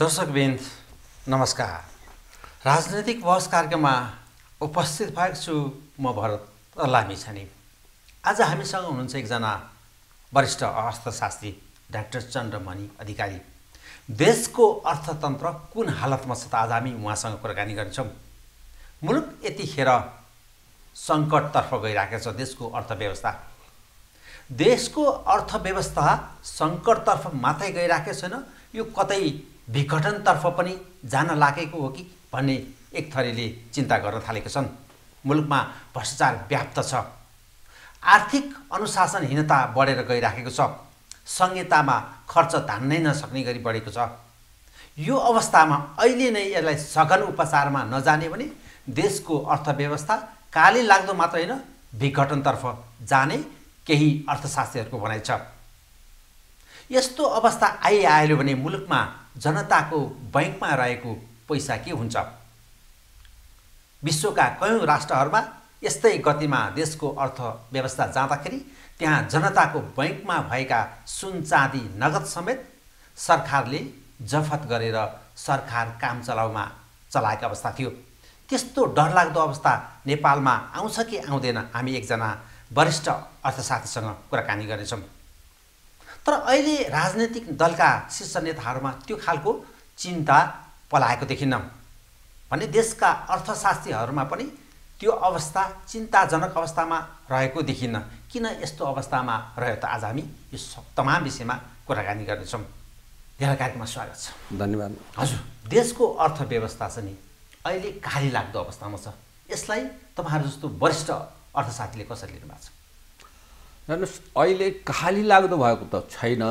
बिन्द नमस्कार राजनैतिक बहस कार्यक्रममा उपस्थित भएको छु म भरत लामी छाने आज हामीसँग हुनुहुन्छ एकजना वरिष्ठ अर्थशास्त्री डाक्टर चन्द्रमणि अधिकारी देशको अर्थतन्त्र कुन हालतमा छ त आज हामी उहाँसँग कुराकानी गर्छौँ मुलुक यतिखेर सङ्कटतर्फ गइरहेको छ देशको अर्थव्यवस्था देशको अर्थव्यवस्था सङ्कटतर्फ मात्रै गइरहेको छैन यो कतै विघटनतर्फ पनि जान लागेको हो कि भन्ने एक थरीले चिन्ता गर्न थालेका छन् मुलुकमा भ्रष्टाचार व्याप्त छ आर्थिक अनुशासनहीनता बढेर गइराखेको छ संहितामा खर्च धान्नै नसक्ने गरी बढेको छ यो अवस्थामा अहिले नै यसलाई सघन उपचारमा नजाने भने देशको अर्थव्यवस्था काली लाग्दो मात्र होइन विघटनतर्फ जाने केही अर्थशास्त्रीहरूको भनाइ छ यस्तो अवस्था आइआयो भने मुलुकमा जनताको बैङ्कमा रहेको पैसा के हुन्छ विश्वका कयौँ राष्ट्रहरूमा यस्तै गतिमा देशको अर्थव्यवस्था जाँदाखेरि त्यहाँ जनताको बैङ्कमा भएका सुन चाँदी नगद समेत सरकारले जफत गरेर सरकार काम चलाउमा चलाएको अवस्था थियो त्यस्तो डरलाग्दो अवस्था नेपालमा आउँछ कि आउँदैन हामी एकजना वरिष्ठ अर्थशास्त्रीसँग कुराकानी गर्नेछौँ तर अहिले राजनैतिक दलका शीर्ष नेताहरूमा त्यो खालको चिन्ता पलाएको देखिन्न भने देशका अर्थशास्त्रीहरूमा पनि त्यो अवस्था चिन्ताजनक अवस्थामा रहेको देखिन्न किन यस्तो अवस्थामा रह्यो त आज हामी यो तमाम विषयमा कुराकानी गर्नेछौँ धेरै कार्यक्रममा स्वागत छ धन्यवाद हजुर देशको अर्थव्यवस्था चाहिँ नि अहिले काली लाग्दो अवस्थामा छ यसलाई तपाईँहरू जस्तो वरिष्ठ अर्थशास्त्रीले कसरी लिनुभएको छ हेर्नुहोस् अहिले खाली लाग्दो भएको त छैन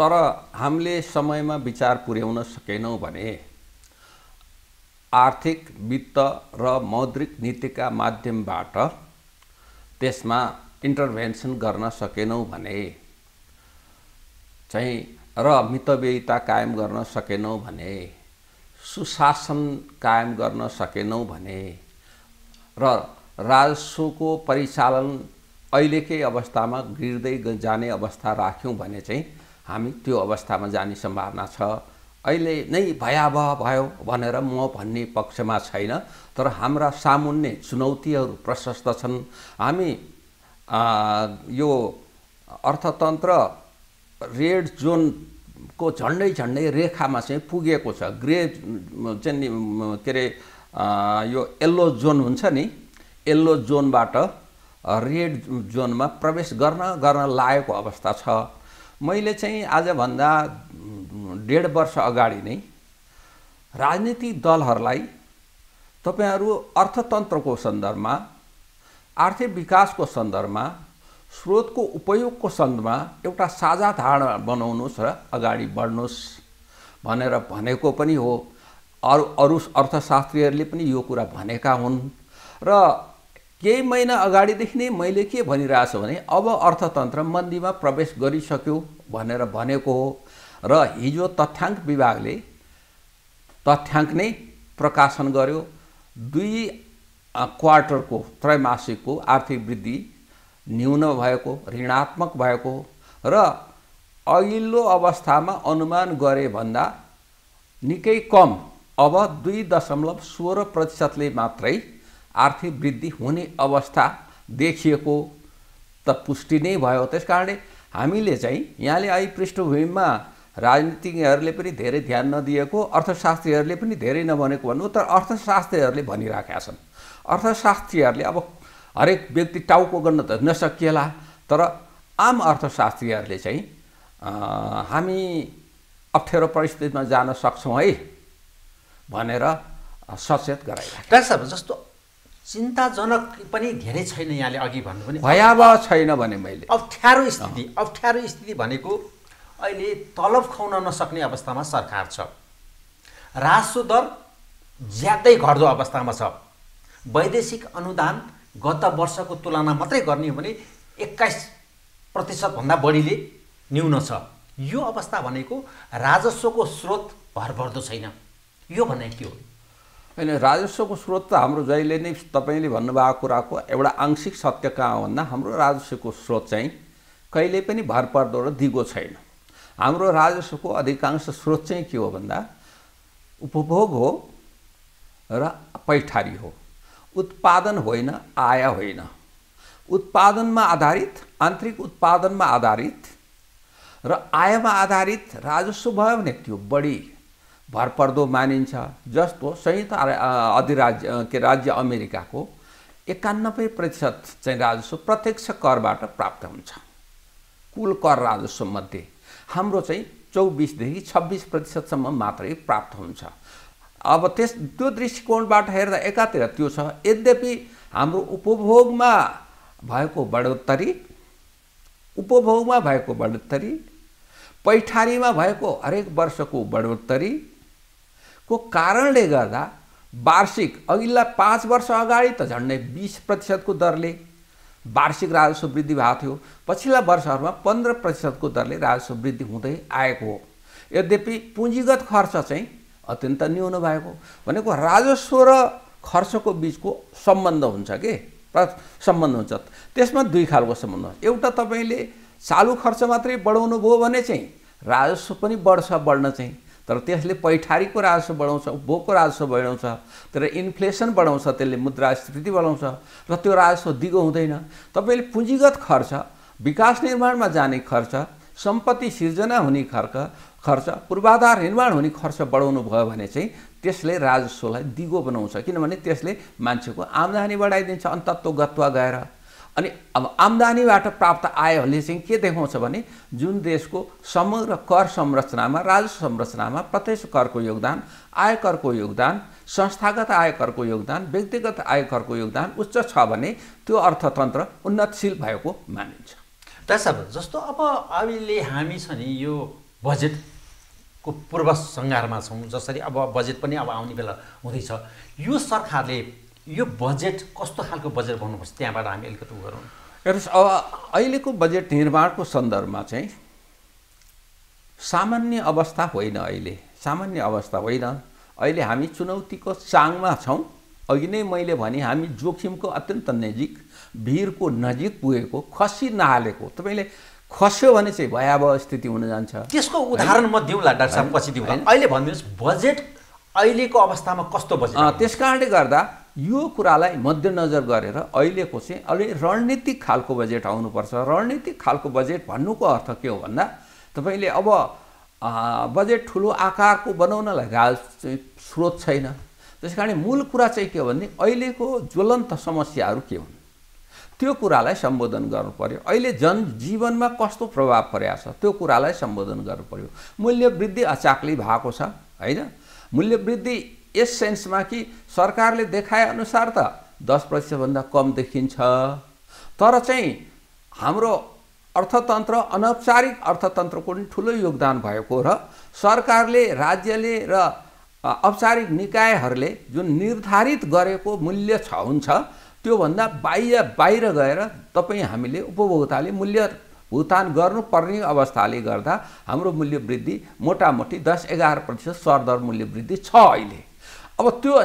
तर हामीले समयमा विचार पुर्याउन सकेनौँ भने आर्थिक वित्त र मौद्रिक नीतिका माध्यमबाट त्यसमा इन्टरभेन्सन गर्न सकेनौँ भने चाहिँ र मितव्ययिता कायम गर्न सकेनौँ भने सुशासन कायम गर्न सकेनौँ भने र राजस्वको परिचालन अहिलेकै अवस्थामा गिर्दै जाने अवस्था राख्यौँ भने चाहिँ हामी त्यो अवस्थामा जाने सम्भावना छ अहिले नै भयावह भयो भनेर म भन्ने पक्षमा छैन तर हाम्रा सामुन्ने चुनौतीहरू प्रशस्त छन् हामी यो अर्थतन्त्र रेड जोनको झन्डै झन्डै रेखामा चाहिँ पुगेको छ ग्रे चाहिँ के अरे यो यल्लो जोन हुन्छ नि यल्लो जोनबाट रेड जोनमा प्रवेश गर्न गर्न लागेको अवस्था छ मैले चाहिँ आजभन्दा डेढ वर्ष अगाडि नै राजनीतिक दलहरूलाई तपाईँहरू अर्थतन्त्रको सन्दर्भमा आर्थिक विकासको सन्दर्भमा स्रोतको उपयोगको सन्दर्भमा एउटा साझा धारणा बनाउनुहोस् र अगाडि बढ्नुहोस् भनेर भनेको पनि हो अरू अरू अर्थशास्त्रीहरूले पनि यो कुरा भनेका हुन् र केही महिना अगाडिदेखि नै मैले के भनिरहेको छु भने अब अर्थतन्त्र मन्दीमा प्रवेश गरिसक्यो भनेर भनेको हो र हिजो तथ्याङ्क विभागले तथ्याङ्क नै प्रकाशन गर्यो दुई क्वार्टरको त्रैमासिकको आर्थिक वृद्धि न्यून भएको ऋणात्मक भएको र अघिल्लो अवस्थामा अनुमान गरे भन्दा निकै कम अब दुई दशमलव सोह्र प्रतिशतले मात्रै आर्थिक वृद्धि हुने अवस्था देखिएको त पुष्टि नै भयो त्यस कारणले हामीले चाहिँ यहाँले अहिले पृष्ठभूमिमा राजनीतिज्ञहरूले पनि धेरै ध्यान नदिएको अर्थशास्त्रीहरूले पनि धेरै नभनेको भन्नु तर अर्थशास्त्रीहरूले भनिराखेका छन् अर्थशास्त्रीहरूले अब हरेक व्यक्ति टाउको गर्न त नसकिएला तर आम अर्थशास्त्रीहरूले चाहिँ हामी अप्ठ्यारो परिस्थितिमा जान सक्छौँ है भनेर सचेत गराइरहेको जस्तो चिन्ताजनक पनि धेरै छैन यहाँले अघि भन्नु पनि भयावह छैन भने मैले अप्ठ्यारो स्थिति अप्ठ्यारो स्थिति भनेको अहिले तलब खुवाउन नसक्ने अवस्थामा सरकार छ राजस्व दर ज्यादै घट्दो अवस्थामा छ वैदेशिक अनुदान गत वर्षको तुलना मात्रै गर्ने हो भने एक्काइस प्रतिशतभन्दा बढीले न्यून छ यो अवस्था भनेको राजस्वको स्रोत पर्दो छैन यो भने के हो होइन राजस्वको स्रोत त हाम्रो जहिले नै तपाईँले भन्नुभएको कुराको एउटा आंशिक सत्य कहाँ हो भन्दा हाम्रो राजस्वको स्रोत चाहिँ कहिले पनि भरपर्दो र दिगो छैन हाम्रो राजस्वको अधिकांश स्रोत चाहिँ के हो भन्दा उपभोग हो र पैठारी हो उत्पादन होइन आय होइन उत्पादनमा आधारित आन्तरिक उत्पादनमा आधारित र आयमा आधारित राजस्व भयो भने त्यो बढी भरपर्दो मानिन्छ जस्तो संयुक्त अधिराज्य के राज्य अमेरिकाको एकानब्बे प्रतिशत चाहिँ राजस्व प्रत्यक्ष करबाट प्राप्त हुन्छ कुल कर राजस्वमध्ये हाम्रो चाहिँ चौबिसदेखि छब्बिस प्रतिशतसम्म मात्रै प्राप्त हुन्छ अब त्यस त्यो दृष्टिकोणबाट हेर्दा एकातिर त्यो छ यद्यपि हाम्रो उपभोगमा भएको बढोत्तरी उपभोगमा भएको बढोत्तरी पैठारीमा भएको हरेक वर्षको बढोत्तरी को कारणले गर्दा वार्षिक अघिल्ला पाँच वर्ष अगाडि त झन्डै बिस प्रतिशतको दरले वार्षिक राजस्व वृद्धि भएको थियो पछिल्ला वर्षहरूमा पन्ध्र प्रतिशतको दरले राजस्व वृद्धि हुँदै आएको हो यद्यपि पुँजीगत खर्च चाहिँ अत्यन्त न्यून भएको भनेको राजस्व र खर्चको बिचको सम्बन्ध हुन्छ कि सम्बन्ध हुन्छ त्यसमा दुई खालको सम्बन्ध एउटा तपाईँले चालु खर्च मात्रै बढाउनु भयो भने चाहिँ राजस्व पनि बढ्छ बढ्न चाहिँ तर त्यसले पैठारीको राजस्व बढाउँछ उपभोगको राजस्व बढाउँछ तर इन्फ्लेसन बढाउँछ त्यसले मुद्रास्फीति बढाउँछ र त्यो राजस्व दिगो हुँदैन तपाईँले पुँजीगत खर्च विकास निर्माणमा जाने खर्च सम्पत्ति सिर्जना हुने खर्च खर्च पूर्वाधार निर्माण हुने खर्च बढाउनु भयो भने चाहिँ त्यसले राजस्वलाई दिगो बनाउँछ किनभने त्यसले मान्छेको आम्दानी बढाइदिन्छ अन्तत्व गत्वा गएर अनि अब आम्दानीबाट प्राप्त आयहरूले चाहिँ के देखाउँछ भने जुन देशको समग्र कर संरचनामा राजस्व संरचनामा प्रत्यक्ष करको योगदान आयकरको योगदान संस्थागत आयकरको योगदान व्यक्तिगत आयकरको योगदान उच्च छ भने त्यो अर्थतन्त्र उन्नतशील भएको मानिन्छ त्यसा जस्तो अब अहिले हामी छ नि यो बजेटको पूर्व सङ्घारमा छौँ जसरी अब बजेट पनि अब आउने बेला हुँदैछ यो सरकारले यो बजेट कस्तो खालको बजेट बनाउनुपर्छ त्यहाँबाट हामी अलिकति उ गरौँ हेर्नुहोस् अब अहिलेको बजेट निर्माणको सन्दर्भमा चाहिँ सामान्य अवस्था होइन अहिले सामान्य अवस्था होइन अहिले हामी चुनौतीको चाङमा छौँ अघि नै मैले भने हामी जोखिमको अत्यन्त नजिक भिरको नजिक पुगेको खसी नहालेको तपाईँले खस्यो भने चाहिँ भयावह स्थिति हुन जान्छ त्यसको उदाहरण म दिउँला डाक्टर साहब पछि दिउँला अहिले भनिदिनुहोस् बजेट अहिलेको अवस्थामा कस्तो बजेट त्यस कारणले गर्दा यो कुरालाई मध्यनजर गरेर अहिलेको चाहिँ अलि रणनीतिक खालको बजेट आउनुपर्छ रणनीतिक खालको बजेट भन्नुको अर्थ के हो भन्दा तपाईँले अब बजेट ठुलो आकारको बनाउनलाई गाल चाहिँ स्रोत छैन त्यस कारण मूल कुरा चाहिँ के हो भने अहिलेको ज्वलन्त समस्याहरू के हुन् त्यो कुरालाई सम्बोधन गर्नु पऱ्यो अहिले जनजीवनमा कस्तो प्रभाव परेको छ त्यो कुरालाई सम्बोधन गर्नु पऱ्यो मूल्यवृद्धि अचाक्ली भएको छ होइन मूल्यवृद्धि यस सेन्समा कि सरकारले देखाएअनुसार त दस प्रतिशतभन्दा कम देखिन्छ तर चाहिँ हाम्रो अर्थतन्त्र अनौपचारिक अर्थतन्त्रको पनि ठुलो योगदान भएको र सरकारले राज्यले र औपचारिक निकायहरूले जुन निर्धारित गरेको मूल्य छ हुन्छ त्योभन्दा बाह्य बाहिर गएर तपाईँ हामीले उपभोक्ताले मूल्य भुक्तान गर्नुपर्ने अवस्थाले गर्दा हाम्रो मूल्य वृद्धि मोटामोटी दस एघार प्रतिशत सरदर मूल्य वृद्धि छ अहिले अब त्यो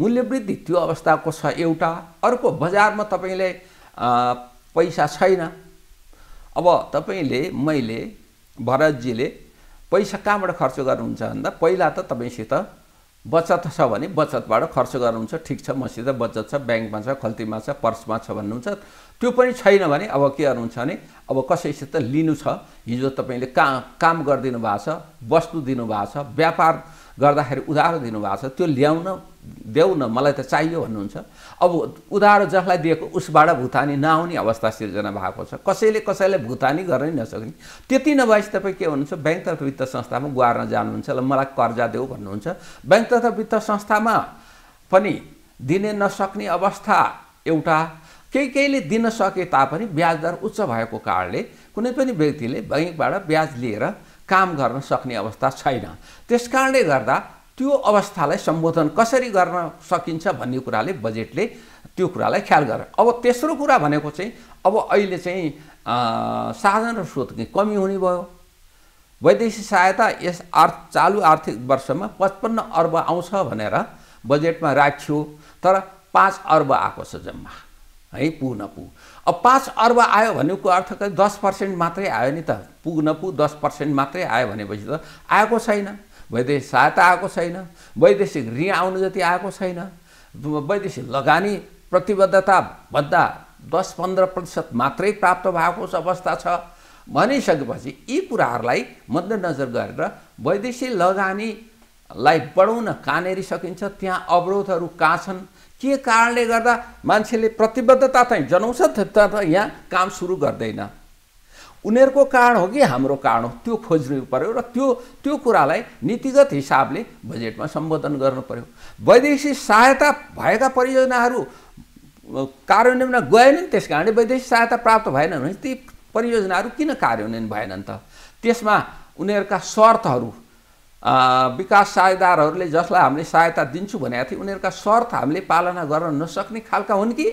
मूल्य वृद्धि त्यो अवस्थाको छ एउटा अर्को बजारमा तपाईँले पैसा छैन अब तपाईँले मैले भरतजीले पैसा कहाँबाट खर्च गर्नुहुन्छ भन्दा पहिला त तपाईँसित बचत छ भने बचतबाट खर्च गर्नुहुन्छ ठिक छ मसित बचत छ ब्याङ्कमा छ खल्तीमा छ पर्समा छ भन्नुहुन्छ त्यो पनि छैन भने अब के गर्नुहुन्छ भने अब कसैसित लिनु छ हिजो तपाईँले का काम गरिदिनु भएको छ वस्तु दिनुभएको छ व्यापार गर्दाखेरि उधारो दिनुभएको छ त्यो ल्याउन देऊ न मलाई त चाहियो भन्नुहुन्छ अब उधारो जसलाई दिएको उसबाट भुतानी नआउने अवस्था सिर्जना भएको छ कसैले कसैलाई भुतानी गर्नै नसक्ने त्यति नभएपछि तपाईँ के हुनुहुन्छ ब्याङ्क तथा वित्त संस्थामा गुहार्न जानुहुन्छ ल मलाई कर्जा देऊ भन्नुहुन्छ ब्याङ्क तथा वित्त संस्थामा पनि दिने नसक्ने अवस्था एउटा केही केहीले दिन सके तापनि ब्याज दर उच्च भएको कारणले कुनै पनि व्यक्तिले ब्याङ्कबाट ब्याज लिएर काम गर्न सक्ने अवस्था छैन त्यस कारणले गर्दा त्यो अवस्थालाई सम्बोधन कसरी गर्न सकिन्छ भन्ने कुराले बजेटले त्यो कुरालाई ख्याल गर अब तेस्रो कुरा भनेको चाहिँ अब अहिले चाहिँ साधन र स्रोतकै कमी हुने भयो वैदेशिक सहायता यस आर् चालु आर्थिक वर्षमा पचपन्न अर्ब आउँछ भनेर बजेटमा राखियो तर पाँच अर्ब आएको छ जम्मा है पु नपु अब पाँच अर्ब आयो भनेको अर्थ दस पर्सेन्ट मात्रै आयो नि त पु नपु दस पर्सेन्ट मात्रै आयो भनेपछि त आएको छैन वैदेशिक सहायता आएको छैन वैदेशिक ऋण आउनु जति आएको छैन वैदेशिक लगानी प्रतिबद्धता भन्दा दस पन्ध्र प्रतिशत मात्रै प्राप्त भएको अवस्था छ भनिसकेपछि यी कुराहरूलाई मध्यनजर गरेर वैदेशिक लगानीलाई बढाउन कहाँनिर सकिन्छ त्यहाँ अवरोधहरू कहाँ छन् के कारणले गर्दा मान्छेले प्रतिबद्धता चाहिँ जनाउँछ त यहाँ काम सुरु गर्दैन उनीहरूको कारण हो कि हाम्रो कारण हो त्यो खोज्नु पऱ्यो र त्यो त्यो कुरालाई नीतिगत हिसाबले बजेटमा सम्बोधन गर्नु पऱ्यो वैदेशिक सहायता भएका परियोजनाहरू कार्यान्वयनमा गएनन् त्यस कारणले वैदेशिक सहायता प्राप्त भएन भने ती परियोजनाहरू किन कार्यान्वयन भएनन् त त्यसमा उनीहरूका शर्तहरू विकास साझेदारहरूले जसलाई हामीले सहायता दिन्छु भनेका थिए उनीहरूका शर्त हामीले पालना गर्न नसक्ने खालका हुन् कि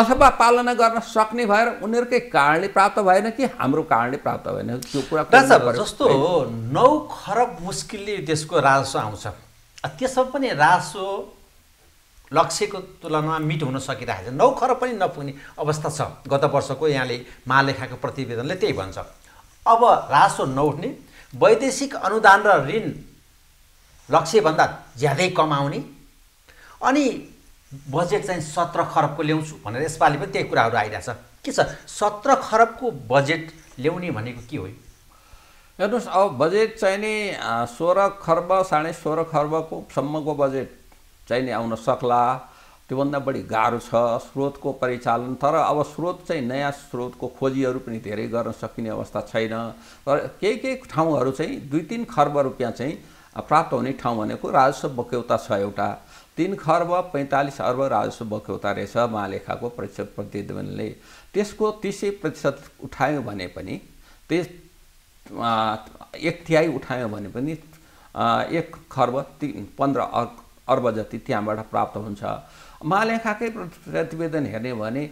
अथवा पालना गर्न सक्ने भएर उनीहरूकै कारणले प्राप्त भएन कि हाम्रो कारणले प्राप्त भएन त्यो कुरा जस्तो नौ खरब मुस्किलले देशको राजस्व आउँछ त्यसमा पनि राजस्व लक्ष्यको तुलनामा मिट हुन सकिरहेको छ नौ खरब पनि नपुग्ने अवस्था छ गत वर्षको यहाँले महालेखाको प्रतिवेदनले त्यही भन्छ अब राजस्व नउठ्ने वैदेशिक अनुदान र ऋण लक्ष्यभन्दा ज्यादै कमाउने अनि बजेट चाहिँ सत्र खरबको ल्याउँछु भनेर यसपालि पनि त्यही कुराहरू आइरहेछ के छ सत्र खरबको बजेट ल्याउने भनेको के हो हेर्नुहोस् अब बजेट चाहिँ नि सोह्र खर्ब साढे सोह्र खर्बको सम्मको बजेट चाहिँ नि आउन सक्ला त्योभन्दा बढी गाह्रो छ स्रोतको परिचालन तर अब स्रोत चाहिँ नयाँ स्रोतको खोजीहरू पनि धेरै गर्न सकिने अवस्था छैन तर केही केही ठाउँहरू चाहिँ दुई तिन खर्ब रुपियाँ चाहिँ प्राप्त हुने ठाउँ भनेको राजस्व बक्यौता छ एउटा तिन खर्ब पैँतालिस अर्ब राजस्व बक्यौता रहेछ महालेखाको प्रतिशत प्रतिवेदनले त्यसको तिसै प्रतिशत उठायो भने पनि त्यस एक तिहाई उठायो भने पनि एक खर्ब ति पन्ध्र अर्ब जति त्यहाँबाट प्राप्त हुन्छ महालेखाकै प्रतिवेदन हेर्ने भने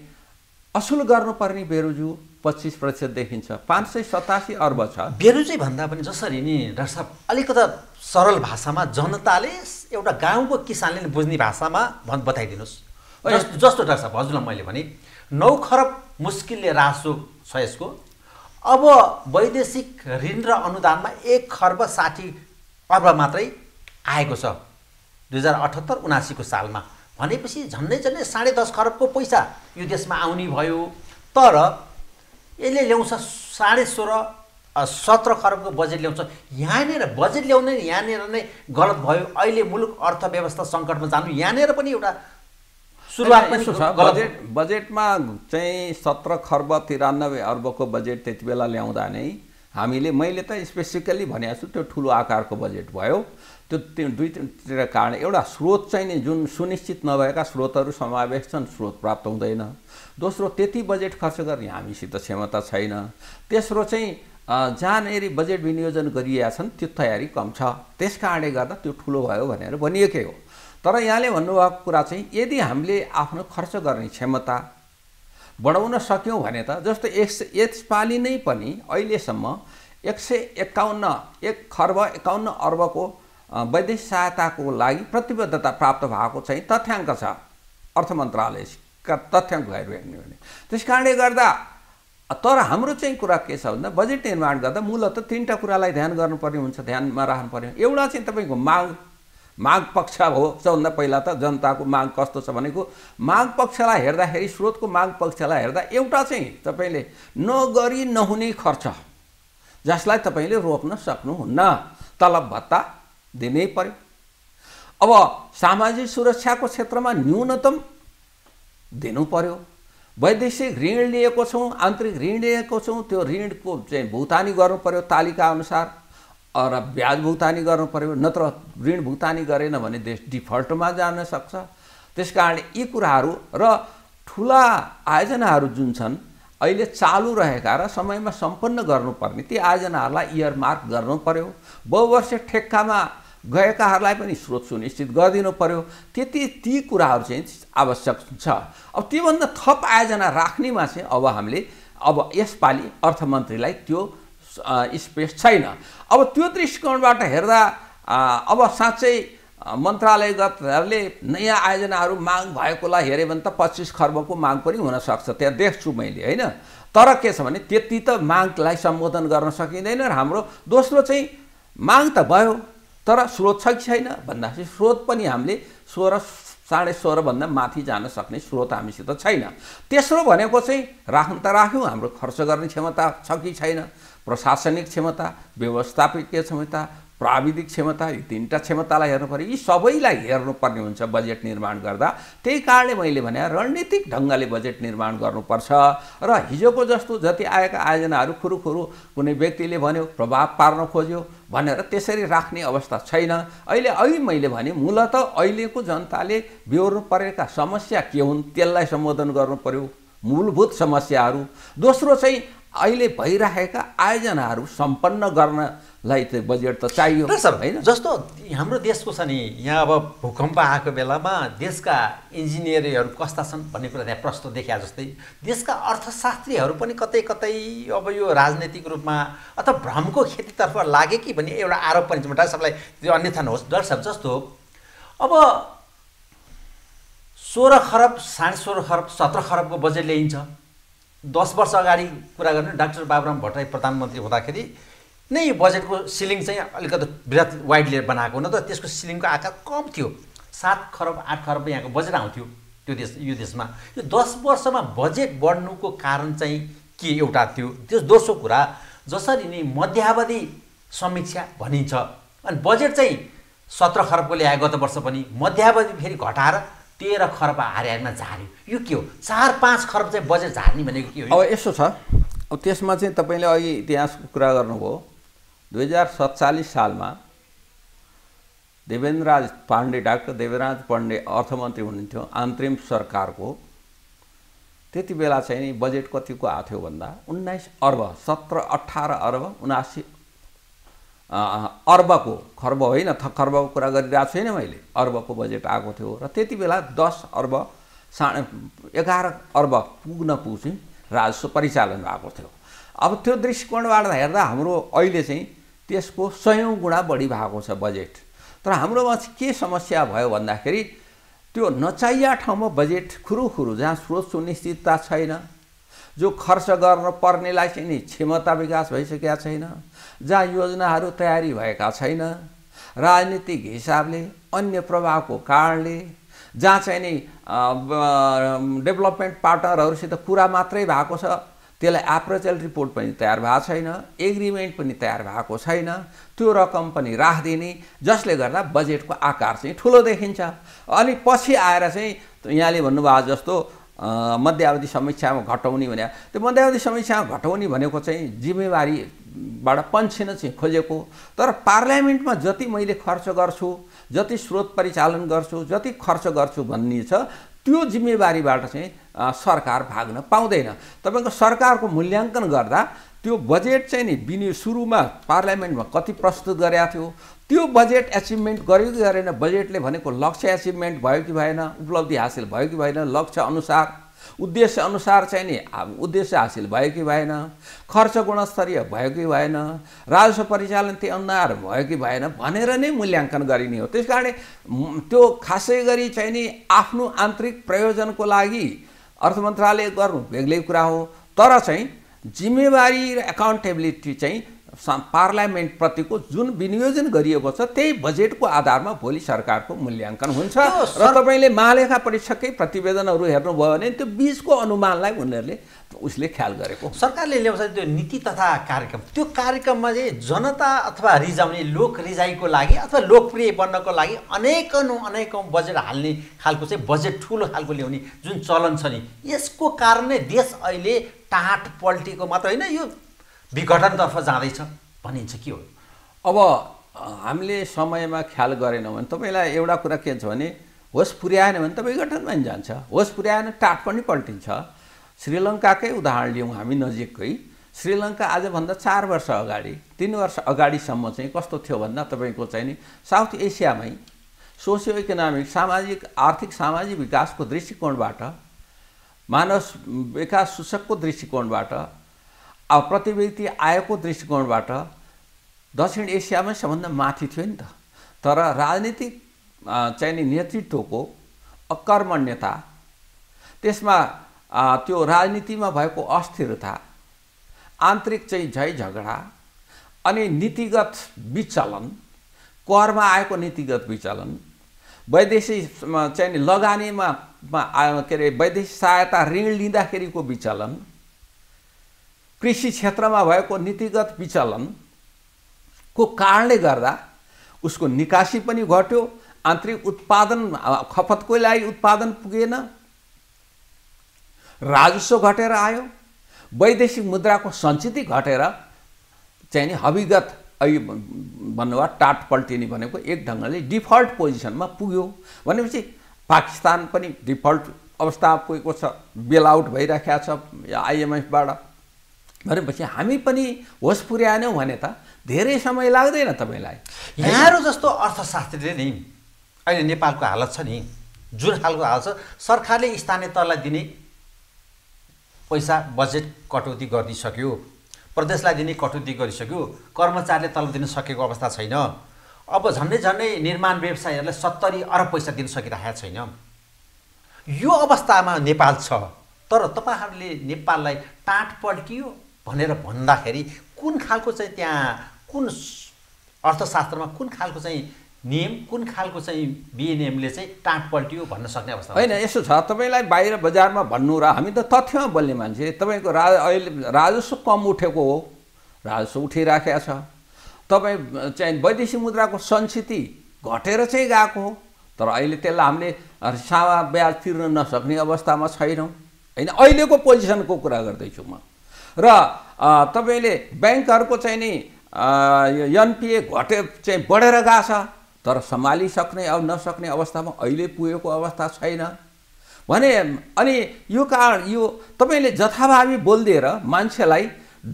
असुल गर्नुपर्ने बेरुजु पच्चिस प्रतिशत देखिन्छ पाँच सय सतासी अर्ब छ बेरुजी भन्दा पनि जसरी नि डाक्टर साहब अलिकता सरल भाषामा जनताले एउटा गाउँको किसानले बुझ्ने भाषामा भन् बताइदिनुहोस् जस्तो डाक्टर साहब हजुरलाई मैले भने नौ खरब मुस्किलले रासो छ यसको अब वैदेशिक ऋण र अनुदानमा एक खर्ब साठी अर्ब मात्रै आएको छ दुई हजार अठहत्तर उनासीको सालमा भनेपछि झन्डै झन्डै साढे दस खरबको पैसा यो देशमा आउने भयो तर यसले ल्याउँछ साढे सोह्र सत्र खरबको बजेट ल्याउँछ यहाँनिर बजेट ल्याउने यहाँनिर नै गलत भयो अहिले मुलुक अर्थव्यवस्था सङ्कटमा जानु यहाँनिर पनि एउटा सुरुवात छ बजेट बजेटमा चाहिँ सत्र खर्ब तिरानब्बे अर्बको बजेट त्यति बेला ल्याउँदा नै हामीले मैले त स्पेसिकल्ली भनेको छु त्यो ठुलो आकारको बजेट भयो त्यो दुई तिनतिर कारण एउटा स्रोत चाहिँ नि जुन सुनिश्चित नभएका स्रोतहरू समावेश छन् स्रोत प्राप्त हुँदैन दोस्रो त्यति बजेट खर्च गर्ने हामीसित क्षमता छैन तेस्रो चाहिँ जहाँनिर बजेट विनियोजन गरिएका छन् त्यो तयारी कम छ त्यस कारणले गर्दा त्यो ठुलो भयो भनेर भनिएकै हो तर यहाँले भन्नुभएको कुरा चाहिँ यदि हामीले आफ्नो खर्च गर्ने क्षमता बढाउन सक्यौँ भने त जस्तो यस यसपालि नै पनि अहिलेसम्म एक सय एकाउन्न एक खर्ब एकाउन्न अर्बको वैदेशिक सहायताको लागि प्रतिबद्धता प्राप्त भएको चाहिँ तथ्याङ्क छ अर्थ मन्त्रालयका तथ्याङ्कहरू हेर्ने हो भने त्यस कारणले गर्दा तर हाम्रो चाहिँ कुरा के छ भन्दा बजेट निर्माण गर्दा मूलत तिनवटा कुरालाई ध्यान गर्नुपर्ने हुन्छ ध्यानमा राख्नु पर्ने एउटा चाहिँ तपाईँको माग माग पक्ष हो सबभन्दा पहिला त जनताको माग कस्तो छ भनेको माग पक्षलाई हेर्दाखेरि स्रोतको माग पक्षलाई हेर्दा एउटा चाहिँ तपाईँले नगरी नहुने खर्च जसलाई तपाईँले रोक्न सक्नुहुन्न तलब भत्ता दिनै पर्यो अब सामाजिक सुरक्षाको क्षेत्रमा न्यूनतम दिनु पर्यो वैदेशिक ऋण लिएको छौँ आन्तरिक ऋण लिएको छौँ त्यो ऋणको चाहिँ भुक्तानी गर्नु पर्यो तालिका अनुसार र ब्याज भुक्तानी गर्नु पर्यो नत्र ऋण भुक्तानी गरेन भने देश डिफल्टमा जान सक्छ त्यस कारण यी कुराहरू र ठुला आयोजनाहरू जुन छन् अहिले चालु रहेका र समयमा सम्पन्न गर्नुपर्ने ती आयोजनाहरूलाई इयरमार्क गर्नु पर्यो बहुवर्षीय ठेक्कामा गएकाहरूलाई पनि स्रोत सुनिश्चित गरिदिनु पर्यो त्यति ती कुराहरू चाहिँ आवश्यक छ अब त्योभन्दा थप आयोजना राख्नेमा चाहिँ अब हामीले अब यसपालि अर्थमन्त्रीलाई त्यो स्पेस छैन अब त्यो दृष्टिकोणबाट हेर्दा अब साँच्चै मन्त्रालयगतहरूले नयाँ आयोजनाहरू माग भएकोलाई हेऱ्यो भने त पच्चिस खर्बको माग पनि हुनसक्छ त्यहाँ देख्छु मैले होइन तर के छ भने त्यति त मागलाई सम्बोधन गर्न सकिँदैन र हाम्रो दोस्रो चाहिँ माग त भयो तर स्रोत छ कि छैन भन्दाखेरि स्रोत पनि हामीले सोह्र साढे सोह्रभन्दा माथि जान सक्ने स्रोत हामीसित छैन तेस्रो भनेको चाहिँ राख्नु त राख्यौँ हाम्रो खर्च गर्ने क्षमता छ कि छैन प्रशासनिक क्षमता व्यवस्थापकीय क्षमता प्राविधिक क्षमता यी तिनवटा क्षमतालाई हेर्नु पऱ्यो यी सबैलाई हेर्नुपर्ने हुन्छ बजेट निर्माण गर्दा त्यही कारणले मैले भने रणनीतिक ढङ्गले बजेट निर्माण गर्नुपर्छ र हिजोको जस्तो जति आएका आयोजनाहरू खुरुखुरु कुनै व्यक्तिले भन्यो प्रभाव पार्न खोज्यो भनेर त्यसरी राख्ने अवस्था छैन अहिले अघि मैले भने मूलत अहिलेको जनताले बेहोर्नु परेका समस्या के हुन् त्यसलाई सम्बोधन गर्नु पर्यो मूलभूत समस्याहरू दोस्रो चाहिँ अहिले भइरहेका आयोजनाहरू सम्पन्न गर्न लाई त बजेट त चाहियो होइन जस्तो हाम्रो देशको छ नि यहाँ अब भूकम्प आएको बेलामा देशका इन्जिनियरहरू कस्ता छन् भन्ने कुरा त्यहाँ प्रश्न देखिया जस्तै देशका अर्थशास्त्रीहरू पनि कतै कतै अब यो राजनैतिक रूपमा अथवा भ्रमको खेतीतर्फ लागे कि भन्ने एउटा आरोप पनि छ डाक्टर साहबलाई त्यो अन्यथा नहोस् डाक्टर साहब जस्तो अब सोह्र खरब साढे सोह्र खरब सत्र खरबको बजेट ल्याइन्छ दस वर्ष अगाडि कुरा गर्ने डाक्टर बाबुराम भट्टराई प्रधानमन्त्री हुँदाखेरि नै बजेटको सिलिङ चाहिँ अलिकति वृहत वाइड लिएर बनाएको हुन त त्यसको सिलिङको आकार कम थियो सात खरब आठ खरब यहाँको बजेट आउँथ्यो त्यो देश यो देशमा यो दस वर्षमा बजेट बढ्नुको कारण चाहिँ के एउटा थियो त्यो दोस्रो कुरा जसरी नै मध्यावधि समीक्षा भनिन्छ अनि बजेट चाहिँ सत्र खरबको ल्यायो गत वर्ष पनि मध्यावधि फेरि घटाएर तेह्र खरब हारेमा झार्यो यो के हो चार पाँच खरब चाहिँ बजेट झार्ने भनेको के हो अब यसो छ अब त्यसमा चाहिँ तपाईँले अघि इतिहासको कुरा गर्नुभयो दुई हजार सत्तालिस सालमा देवेन्द्रराज पाण्डे डाक्टर देवेन्द्रराज पाण्डे अर्थमन्त्री हुनुहुन्थ्यो अन्तरिम सरकारको त्यति बेला चाहिँ नि बजेट कतिको आएको थियो भन्दा उन्नाइस अर्ब सत्र अठार अर्ब उनासी अर्बको खर्ब होइन खर्बको कुरा गरिरहेको छुइनँ मैले अर्बको बजेट आएको थियो र त्यति बेला दस अर्ब साढे एघार अर्ब पुग्न पुग्छ राजस्व परिचालन भएको थियो अब त्यो दृष्टिकोणबाट हेर्दा हाम्रो अहिले चाहिँ त्यसको सयौँ गुणा बढी भएको छ बजेट तर हाम्रोमा चाहिँ के समस्या भयो भन्दाखेरि त्यो नचाहिया ठाउँमा बजेट खुरुखुरु जहाँ स्रोत सुनिश्चितता छैन जो खर्च गर्न पर्नेलाई चाहिँ नि क्षमता विकास भइसकेका छैन जहाँ योजनाहरू तयारी भएका छैन राजनीतिक हिसाबले अन्य प्रभावको कारणले जहाँ चाहिँ नि डेभलपमेन्ट पार्टनरहरूसित कुरा मात्रै भएको छ त्यसलाई एप्रोचल रिपोर्ट पनि तयार भएको छैन एग्रिमेन्ट पनि तयार भएको छैन त्यो रकम पनि राखिदिने जसले गर्दा बजेटको आकार चाहिँ ठुलो देखिन्छ अनि पछि आएर चाहिँ यहाँले भन्नुभएको जस्तो मध्यावधि समीक्षामा घटाउने भने त्यो मध्यावधि समीक्षामा घटाउने भनेको चाहिँ जिम्मेवारीबाट पन्छिन चाहिँ खोजेको तर पार्लियामेन्टमा जति मैले खर्च गर्छु जति स्रोत परिचालन गर्छु जति खर्च गर्छु भन्ने छ त्यो जिम्मेवारीबाट चाहिँ सरकार भाग्न पाउँदैन तपाईँको सरकारको मूल्याङ्कन गर्दा त्यो बजेट चाहिँ नि विनि सुरुमा पार्लियामेन्टमा कति प्रस्तुत गरेका थियो त्यो बजेट एचिभमेन्ट गर्यो कि गरेन बजेटले भनेको लक्ष्य एचिभमेन्ट भयो कि भएन उपलब्धि हासिल भयो कि भएन लक्ष्य अनुसार उद्देश्य अनुसार चाहिँ नि उद्देश्य हासिल भयो कि भएन खर्च गुणस्तरीय भयो कि भएन राजस्व परिचालन त्यो अनुहार भयो कि भएन भनेर नै मूल्याङ्कन गरिने हो त्यस कारण त्यो खासै गरी चाहिँ नि आफ्नो आन्तरिक प्रयोजनको लागि अर्थ मन्त्रालय गर्नु बेग्लै कुरा हो तर चाहिँ जिम्मेवारी र एकाउन्टेबिलिटी चाहिँ पार्लियामेन्टप्रतिको जुन विनियोजन गरिएको छ त्यही बजेटको आधारमा भोलि सरकारको मूल्याङ्कन हुन्छ र तपाईँले महालेखा परीक्षकै प्रतिवेदनहरू हेर्नुभयो भने त्यो बिचको अनुमानलाई उनीहरूले उसले ख्याल गरेको सरकारले ल्याउँछ त्यो नीति तथा कार्यक्रम त्यो कार्यक्रममा चाहिँ जनता अथवा रिजाउने लोक रिजाइको लागि अथवा लोकप्रिय बन्नको लागि अनेकौँ अनेकौँ बजेट हाल्ने खालको चाहिँ बजेट ठुलो खालको ल्याउने जुन चलन छ नि यसको कारण नै देश अहिले टाट पल्टेको मात्र होइन यो विघटनतर्फ जाँदैछ भनिन्छ के हो अब हामीले समयमा ख्याल गरेनौँ भने तपाईँलाई एउटा कुरा के छ भने होस् पुर्याएन भने त विघटनमा नि जान्छ होस् पुर्याएन टाट पनि पल्टिन्छ श्रीलङ्काकै उदाहरण लियौँ हामी नजिककै श्रीलङ्का आजभन्दा चार वर्ष अगाडि तिन वर्ष अगाडिसम्म चाहिँ कस्तो थियो भन्दा तपाईँको चाहिँ नि साउथ एसियामै सोसियो इकोनोमिक सामाजिक आर्थिक सामाजिक विकासको दृष्टिकोणबाट मानव विकास सूचकको दृष्टिकोणबाट अब प्रतिवृत्ति आएको दृष्टिकोणबाट दक्षिण एसियामै सबभन्दा माथि थियो नि त तर राजनीतिक चाहिने नेतृत्वको अकर्मण्यता त्यसमा त्यो राजनीतिमा भएको अस्थिरता आन्तरिक चाहिँ झै झगडा अनि नीतिगत विचलन करमा आएको नीतिगत विचलन वैदेशिक चाहिँ लगानीमा के अरे वैदेशिक सहायता ऋण लिँदाखेरिको विचलन कृषि क्षेत्रमा भएको नीतिगत विचलनको कारणले गर्दा उसको निकासी पनि घट्यो आन्तरिक उत्पादन खपतको लागि उत्पादन पुगेन राजस्व घटेर आयो वैदेशिक मुद्राको सञ्चित घटेर चाहिँ नि हविगत अहिले भन्नुभयो टाट पल्टिने भनेको एक ढङ्गले डिफल्ट पोजिसनमा पुग्यो भनेपछि पाकिस्तान पनि डिफल्ट अवस्थामा पुगेको छ बेल आउट भइराखेको छ आइएमएफबाट भनेपछि हामी पनि होस पुर्याएनौँ भने त धेरै समय लाग्दैन तपाईँलाई यहाँहरू जस्तो अर्थशास्त्रीले नि अहिले नेपालको हालत छ नि जुन खालको हालत छ सरकारले स्थानीय तहलाई दिने पैसा बजेट कटौती गरिदिइसक्यो प्रदेशलाई दिने कटौती गरिसक्यो कर्मचारीले तल दिन सकेको अवस्था छैन अब झन्डै झन्डै निर्माण व्यवसायहरूलाई सत्तरी अरब पैसा दिन सकिरहेको छैन यो अवस्थामा नेपाल छ तर तपाईँहरूले नेपाललाई टाँट पड्कियो भनेर भन्दाखेरि कुन खालको चाहिँ त्यहाँ कुन अर्थशास्त्रमा कुन खालको चाहिँ नियम कुन खालको चाहिँ बिएनएमले चाहिँ टाँट पल्टियो भन्न सक्ने अवस्था होइन यसो छ तपाईँलाई बाहिर बजारमा भन्नु र हामी त तथ्यमा बोल्ने मान्छे तपाईँको रा अहिले राजस्व कम उठेको हो राजस्व उठिराखेको छ तपाईँ चाहिँ वैदेशिक मुद्राको संस्थिति घटेर चाहिँ गएको हो तर अहिले त्यसलाई हामीले सामा ब्याज तिर्न नसक्ने अवस्थामा छैनौँ होइन अहिलेको पोजिसनको कुरा गर्दैछु म र तपाईँले ब्याङ्कहरूको चाहिँ नि एनपिए घटे चाहिँ बढेर गएको छ तर सम्हालिसक्ने अब नसक्ने अवस्थामा अहिले पुगेको अवस्था छैन भने अनि यो कारण यो तपाईँले जथाभावी बोलिदिएर मान्छेलाई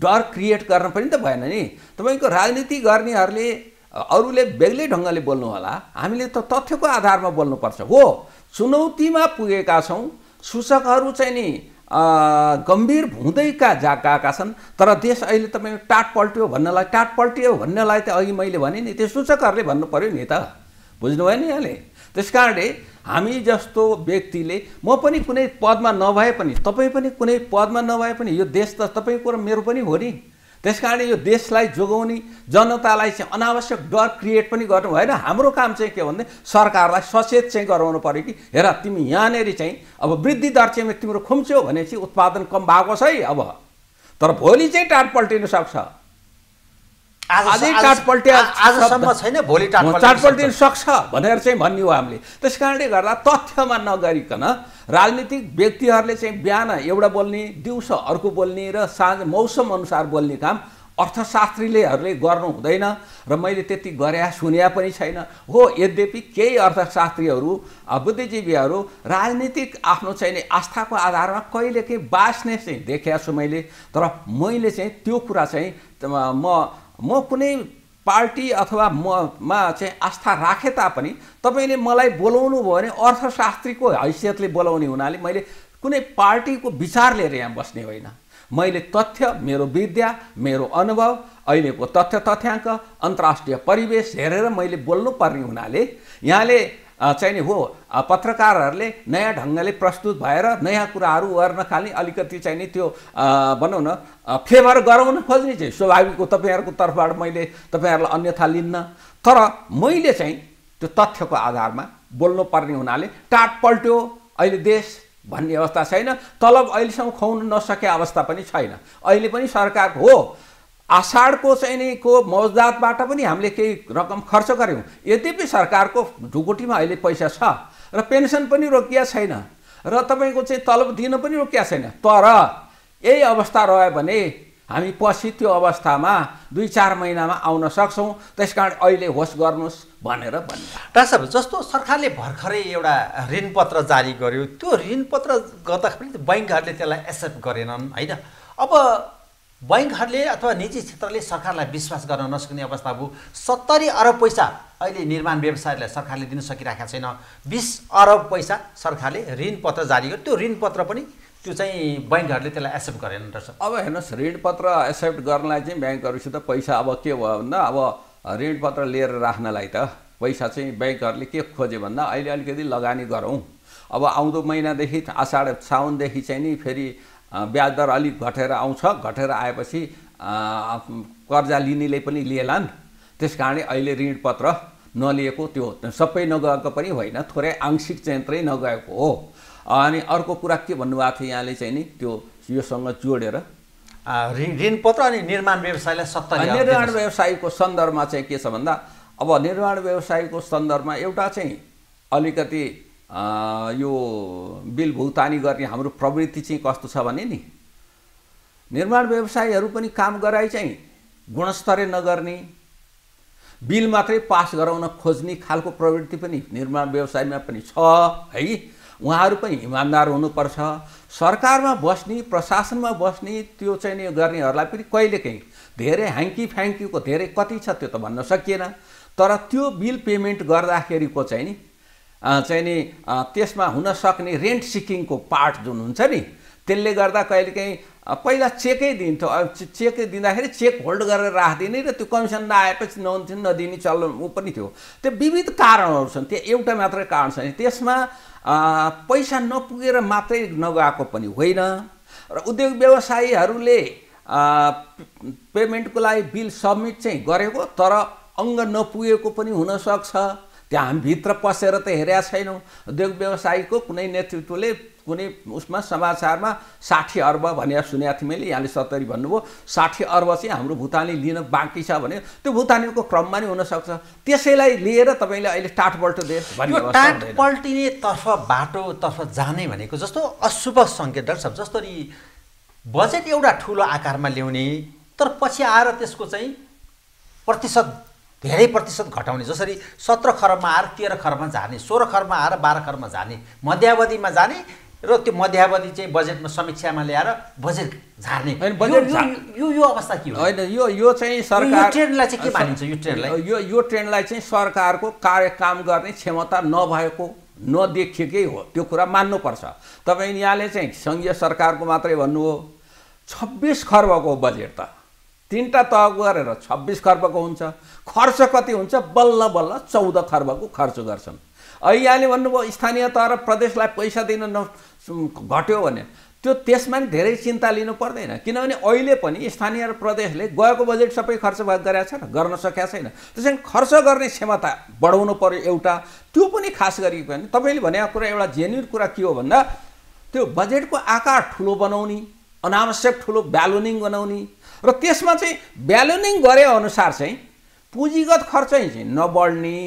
डर क्रिएट गर्न पनि त भएन नि तपाईँको राजनीति गर्नेहरूले अरूले बेग्लै ढङ्गले बोल्नु होला हामीले त तथ्यको आधारमा बोल्नुपर्छ हो चुनौतीमा पुगेका छौँ सूचकहरू चाहिँ नि गम्भीर हुँदैका जा गएका छन् तर देश अहिले तपाईँ टाट पल्टियो भन्नलाई टाट पल्टियो भन्नलाई त अघि मैले भनेँ नि त्यो सूचकहरूले भन्नु पऱ्यो नि त बुझ्नुभयो नि यहाँले त्यस कारणले हामी जस्तो व्यक्तिले म पनि कुनै पदमा नभए पनि तपाईँ पनि कुनै पदमा नभए पनि यो देश त तपाईँको र मेरो पनि हो नि त्यस कारणले यो देशलाई जोगाउने जनतालाई चाहिँ अनावश्यक डर क्रिएट पनि गर्नु भएन हाम्रो काम चाहिँ के भन्दा सरकारलाई सचेत चाहिँ गराउनु पऱ्यो कि हेर तिमी यहाँनिर चाहिँ अब वृद्धि दर चाहिँ तिम्रो खुम्च्यौ चाहिँ उत्पादन कम भएको छ है अब तर भोलि चाहिँ टाढ पल्टिनु सक्छ आजसम्म छैन भोलि सक्छ भनेर चाहिँ भन्ने हो हामीले त्यस कारणले गर्दा तथ्यमा नगरिकन राजनीतिक व्यक्तिहरूले चाहिँ बिहान एउटा बोल्ने दिउँसो अर्को बोल्ने र साँझ मौसम अनुसार बोल्ने काम अर्थशास्त्रीलेहरूले गर्नु हुँदैन र मैले त्यति गरे सुने पनि छैन हो यद्यपि केही अर्थशास्त्रीहरू बुद्धिजीवीहरू राजनीतिक आफ्नो चाहिँ नि आस्थाको आधारमा कहिले केही बाँच्ने चाहिँ देखेको छु मैले तर मैले चाहिँ त्यो कुरा चाहिँ म म कुनै पार्टी अथवा ममा चाहिँ आस्था राखे तापनि तपाईँले मलाई बोलाउनु भयो भने अर्थशास्त्रीको हैसियतले बोलाउने हुनाले मैले कुनै पार्टीको विचार लिएर यहाँ बस्ने होइन मैले तथ्य मेरो विद्या मेरो अनुभव अहिलेको तथ्य तथ्याङ्क अन्तर्राष्ट्रिय परिवेश हेरेर मैले बोल्नुपर्ने हुनाले यहाँले चाहिने हो पत्रकारहरूले नयाँ ढङ्गले प्रस्तुत भएर नयाँ कुराहरू गर्न खाने अलिकति चाहिँ नि त्यो भनौँ न फेभर गराउन खोज्ने चाहिँ स्वाभाविक हो तपाईँहरूको तर्फबाट मैले तपाईँहरूलाई अन्यथा लिन्न तर मैले चाहिँ त्यो तथ्यको आधारमा बोल्नुपर्ने हुनाले टाट पल्ट्यो अहिले देश भन्ने अवस्था छैन तलब अहिलेसम्म खुवाउनु नसके अवस्था पनि छैन अहिले पनि सरकार हो आषाढको चाहिँ को मौजदातबाट पनि हामीले केही रकम खर्च गऱ्यौँ यद्यपि सरकारको ढुकुटीमा अहिले पैसा छ र पेन्सन पनि रोकिया छैन र तपाईँको चाहिँ तलब दिन पनि रोकिया छैन तर यही अवस्था रह्यो भने हामी पछि त्यो अवस्थामा दुई चार महिनामा आउन सक्छौँ त्यस कारण अहिले होस् गर्नुहोस् भनेर भन्नु डाक्टर साहब जस्तो सरकारले भर्खरै एउटा ऋणपत्र जारी गर्यो त्यो ऋणपत्र गर्दाखेरि ब्याङ्कहरूले त्यसलाई एक्सेप्ट गरेनन् होइन अब ब्याङ्कहरूले अथवा निजी क्षेत्रले सरकारलाई विश्वास गर्न नसक्ने अवस्था भयो सत्तरी अरब पैसा अहिले निर्माण व्यवसायलाई सरकारले दिन सकिरहेको छैन बिस अरब पैसा सरकारले ऋणपत्र जारी गर्यो त्यो ऋणपत्र पनि त्यो चाहिँ ब्याङ्कहरूले त्यसलाई एक्सेप्ट गरेन रहेछ अब हेर्नुहोस् ऋणपत्र एक्सेप्ट गर्नलाई चाहिँ ब्याङ्कहरूसित पैसा अब के भयो भन्दा अब ऋणपत्र लिएर राख्नलाई त पैसा चाहिँ ब्याङ्कहरूले के खोज्यो भन्दा अहिले अलिकति लगानी गरौँ अब आउँदो महिनादेखि आषाढ साउनदेखि चाहिँ नि फेरि ब्याज दर अलिक घटेर आउँछ घटेर आएपछि कर्जा लिनेले पनि लिएलान् त्यस कारणले अहिले ऋणपत्र नलिएको त्यो सबै नगएको पनि होइन थोरै आंशिक चाहिँ नगएको हो अनि अर्को कुरा के भन्नुभएको थियो यहाँले चाहिँ नि त्यो योसँग जोडेर ऋणपत्र अनि निर्माण व्यवसायलाई सत्ता निर्माण व्यवसायको सन्दर्भमा चाहिँ के छ भन्दा अब निर्माण व्यवसायको सन्दर्भमा एउटा चाहिँ अलिकति यो बिल भुक्तानी गर्ने हाम्रो प्रवृत्ति चाहिँ कस्तो छ भने नि निर्माण व्यवसायहरू पनि काम गराइ चाहिँ गुणस्तरे नगर्ने बिल मात्रै पास गराउन खोज्ने खालको प्रवृत्ति पनि निर्माण व्यवसायमा पनि छ है उहाँहरू पनि इमान्दार हुनुपर्छ सरकारमा बस्ने प्रशासनमा बस्ने त्यो चाहिँ गर्नेहरूलाई पनि कहिलेकाहीँ धेरै ह्याङ्की फ्याङ्कीको धेरै कति छ त्यो त भन्न सकिएन तर त्यो बिल पेमेन्ट गर्दाखेरिको चाहिँ नि चाहिँ नि त्यसमा हुनसक्ने रेन्ट सिकिङको पार्ट जुन हुन्छ नि त्यसले गर्दा कहिलेकाहीँ पहिला चेकै दिन्थ्यो अब चेकै दिँदाखेरि चेक होल्ड गरेर राखिदिने र त्यो कमिसन नआएपछि नहुन्थ्यो नदिने चलन ऊ पनि थियो त्यो विविध कारणहरू छन् त्यो एउटा मात्रै कारण छैन त्यसमा पैसा नपुगेर मात्रै नगएको पनि होइन र उद्योग व्यवसायीहरूले पेमेन्टको लागि बिल सब्मिट चाहिँ गरेको तर अङ्ग नपुगेको पनि हुनसक्छ त्यहाँ हामीभित्र पसेर त हेरेका छैनौँ उद्योग व्यवसायीको कुनै नेतृत्वले कुनै उसमा समाचारमा साठी अर्ब भनेर सुनेको थिएँ मैले यहाँले सत्तरी भन्नुभयो साठी अर्ब चाहिँ हाम्रो भुटानी लिन बाँकी छ भने त्यो भुटानीको क्रममा नै हुनसक्छ त्यसैलाई लिएर तपाईँले अहिले टाटपल्ट देश टाट टाटपल्टिने तर्फ बाटोतर्फ जाने भनेको जस्तो अशुभ सङ्केत छ जस्तो नि बजेट एउटा ठुलो आकारमा ल्याउने तर पछि आएर त्यसको चाहिँ प्रतिशत धेरै प्रतिशत घटाउने जसरी सत्र खरबमा आएर तेह्र खरबमा जाने सोह्र खरबमा आएर बाह्र खरबमा जाने मध्यावधिमा जाने र त्यो मध्यावधि चाहिँ बजेटमा समीक्षामा ल्याएर बजेट झार्ने यो यो अवस्था के हो होइन यो यो चाहिँ सरकार ट्रेन्डलाई चाहिँ के मानिन्छ यो ट्रेन्डलाई यो यो ट्रेन्डलाई चाहिँ सरकारको कार्य काम गर्ने क्षमता नभएको नदेखिएकै हो त्यो कुरा मान्नुपर्छ तपाईँ यहाँले चाहिँ सङ्घीय सरकारको मात्रै भन्नु हो छब्बिस खर्बको बजेट त तिनवटा तह गरेर छब्बिस खर्बको हुन्छ खर्च कति हुन्छ बल्ल बल्ल चौध खर्बको खर्च गर्छन् अहिले यहाँले भन्नुभयो स्थानीय तह र प्रदेशलाई पैसा दिन न घट्यो भने त्यो त्यसमा नि धेरै चिन्ता लिनु पर्दैन किनभने अहिले पनि स्थानीय र प्रदेशले गएको बजेट सबै खर्च भएको गरेका र गर्न सकेका छैन त्यसै खर्च गर्ने क्षमता बढाउनु पऱ्यो एउटा त्यो पनि खास गरी पनि तपाईँले भनेको कुरा एउटा जेन्युन कुरा के हो भन्दा त्यो बजेटको आकार ठुलो बनाउने अनावश्यक ठुलो ब्यालोनिङ बनाउने र त्यसमा चाहिँ ब्यालेनिङ गरे अनुसार चाहिँ पुँजीगत खर्च चाहिँ नबढ्ने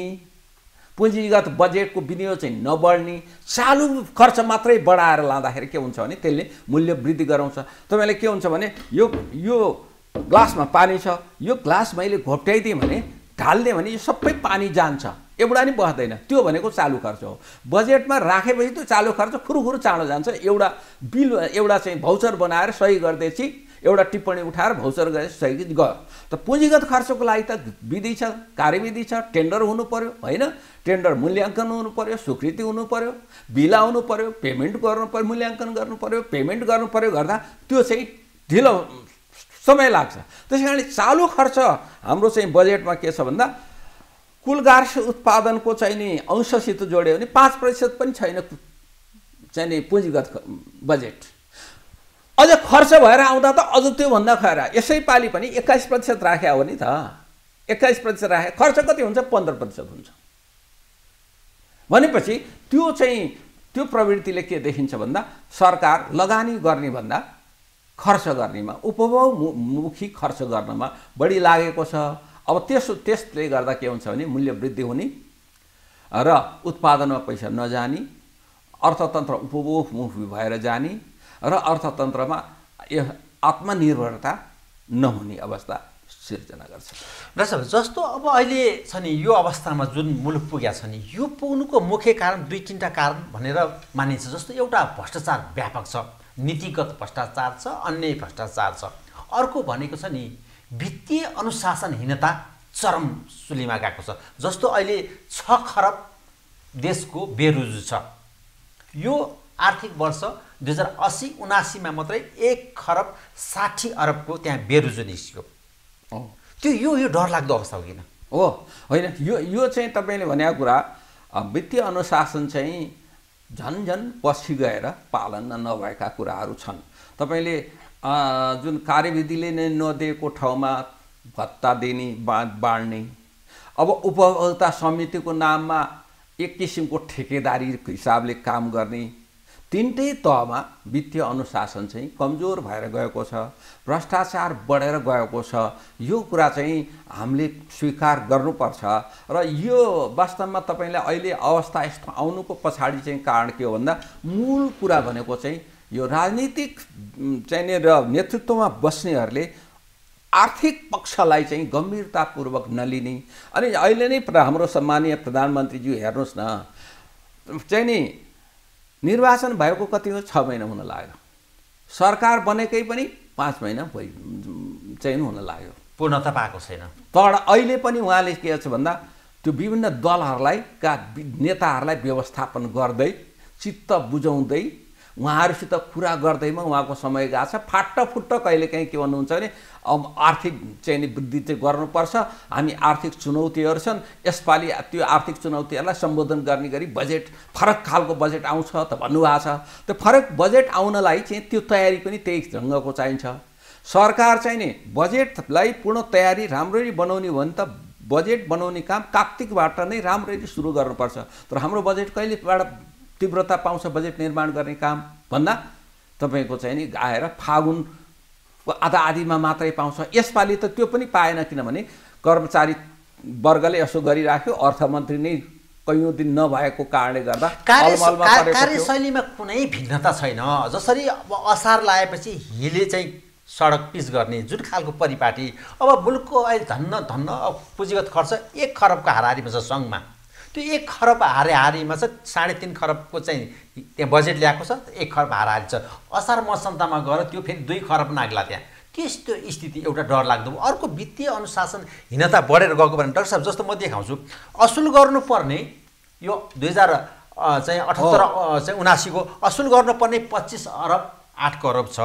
पुँजीगत बजेटको विनियोग चाहिँ नबढ्ने चालु खर्च मात्रै बढाएर लाँदाखेरि के हुन्छ भने त्यसले मूल्य वृद्धि गराउँछ तपाईँले के हुन्छ भने यो यो ग्लासमा पानी छ यो ग्लास मैले घोप्ट्याइदिएँ भने ढालिदिएँ भने यो सबै पानी जान्छ एउटा नि बस्दैन त्यो भनेको चालु खर्च हो बजेटमा राखेपछि त्यो चालु खर्च खुरुखुरु चाँडो जान्छ एउटा बिल एउटा चाहिँ भाउचर बनाएर सही गरिदिएपछि एउटा टिप्पणी उठाएर भौचर गए सही गयो त पुँजीगत खर्चको लागि त विधि छ कार्यविधि छ टेन्डर हुनु पऱ्यो होइन टेन्डर मूल्याङ्कन हुनु पऱ्यो स्वीकृति हुनु पऱ्यो बिल आउनु पऱ्यो पेमेन्ट गर्नु पऱ्यो मूल्याङ्कन गर्नु पऱ्यो पेमेन्ट गर्नु पऱ्यो गर्दा त्यो चाहिँ ढिलो समय लाग्छ त्यस कारणले चालु खर्च हाम्रो चाहिँ बजेटमा के छ भन्दा कुल गार्स उत्पादनको चाहिँ नि अंशसित जोड्यो भने पाँच प्रतिशत पनि छैन चाहिँ नि पुँजीगत बजेट अझ खर्च भएर आउँदा त अझ त्योभन्दा खर यसै पालि पनि एक्काइस प्रतिशत राखे हो नि त एक्काइस प्रतिशत राखे खर्च कति हुन्छ पन्ध्र प्रतिशत हुन्छ भनेपछि त्यो चाहिँ त्यो प्रवृत्तिले के देखिन्छ भन्दा सरकार लगानी गर्ने भन्दा खर्च गर्नेमा उपभोगमुखी खर्च गर्नमा बढी लागेको छ अब त्यस त्यसले गर्दा के हुन्छ भने मूल्य वृद्धि हुने र उत्पादनमा पैसा नजाने अर्थतन्त्र उपभोगमुखी भएर जाने र अर्थतन्त्रमा यो आत्मनिर्भरता नहुने अवस्था सिर्जना गर्छ साहब जस्तो अब अहिले छ नि यो अवस्थामा जुन मुलुक पुगेका छ नि यो पुग्नुको मुख्य कारण दुई तिनवटा कारण भनेर मानिन्छ जस्तो एउटा भ्रष्टाचार व्यापक छ नीतिगत भ्रष्टाचार छ अन्य भ्रष्टाचार छ अर्को भनेको छ नि वित्तीय अनुशासनहीनता चरम सुलीमा गएको छ जस्तो अहिले छ खरब देशको बेरुजु छ यो आर्थिक वर्ष दुई हजार असी उनासीमा मात्रै एक खरब साठी अरबको त्यहाँ बेरुजो निस्क्यो त्यो यो यो डरलाग्दो अवस्था हो किन हो होइन यो यो चाहिँ तपाईँले भनेको कुरा वित्तीय अनुशासन चाहिँ झन् झन् पछि गएर पालना नभएका कुराहरू छन् तपाईँले जुन कार्यविधिले नै नदिएको ठाउँमा भत्ता दिने बाँध बाँड्ने अब उपभोक्ता समितिको नाममा एक किसिमको ठेकेदारी हिसाबले काम गर्ने तिनटै तहमा वित्तीय अनुशासन चाहिँ कमजोर भएर गएको छ भ्रष्टाचार बढेर गएको छ यो कुरा चाहिँ हामीले स्वीकार गर्नुपर्छ र यो वास्तवमा तपाईँलाई अहिले अवस्था यस्तो आउनुको पछाडि चाहिँ कारण के हो भन्दा मूल कुरा भनेको चाहिँ यो राजनीतिक चाहिँ र नेतृत्वमा बस्नेहरूले आर्थिक पक्षलाई चाहिँ गम्भीरतापूर्वक नलिने अनि अहिले नै हाम्रो सम्मानीय प्रधानमन्त्रीज्यू हेर्नुहोस् न चाहिँ नि निर्वाचन भएको कति हो छ महिना हुन लाग्यो सरकार बनेकै पनि पाँच महिना भइ चाहिँ हुन लाग्यो पूर्णता पाएको छैन तर अहिले पनि उहाँले के छ भन्दा त्यो विभिन्न दलहरूलाई का नेताहरूलाई व्यवस्थापन गर्दै चित्त बुझाउँदै उहाँहरूसित कुरा गर्दैमा उहाँको समय गएको छ फाट्टफुट्ट कहिलेकाहीँ के भन्नुहुन्छ भने अब आर्थिक चाहिँ नि वृद्धि चाहिँ गर्नुपर्छ हामी आर्थिक चुनौतीहरू छन् यसपालि त्यो आर्थिक चुनौतीहरूलाई सम्बोधन गर्ने गरी बजेट फरक खालको बजेट आउँछ त भन्नुभएको छ त्यो फरक बजेट आउनलाई चाहिँ त्यो तयारी पनि त्यही ढङ्गको चाहिन्छ सरकार चाहिँ नि बजेटलाई पूर्ण तयारी राम्ररी बनाउने हो भने त बजेट बनाउने काम कार्तिकबाट नै राम्ररी सुरु गर्नुपर्छ तर हाम्रो बजेट कहिलेबाट तीव्रता पाउँछ बजेट निर्माण गर्ने काम भन्दा तपाईँको चाहिँ नि आएर फागुन आधा आधीमा मात्रै पाउँछ यसपालि त त्यो पनि पाएन किनभने कर्मचारी वर्गले यसो गरिराख्यो अर्थमन्त्री नै कैयौँ दिन नभएको कारणले गर्दा कार्यशैलीमा कुनै भिन्नता छैन जसरी अब असार लाएपछि हिले चाहिँ सडक पिच गर्ने जुन खालको परिपाटी अब मुलुकको अहिले धन्न धन्न पुँजीगत खर्च एक खरबको हाराहारीमा छ सङ्घमा त्यो एक खरब हारेहारीमा छ साढे तिन खरबको चाहिँ त्यहाँ बजेट ल्याएको छ एक खरब हाराहारी छ असार मसन्तमा गएर त्यो फेरि दुई खरब नाग्ला त्यहाँ त्यस्तो स्थिति एउटा डर लाग्दो अर्को वित्तीय अनुशासन हीनता बढेर गएको भने डाक्टर साहब जस्तो म देखाउँछु असुल गर्नुपर्ने यो दुई हजार चाहिँ अठहत्तर चाहिँ उनासीको असुल गर्नुपर्ने पच्चिस अरब आठ करोड छ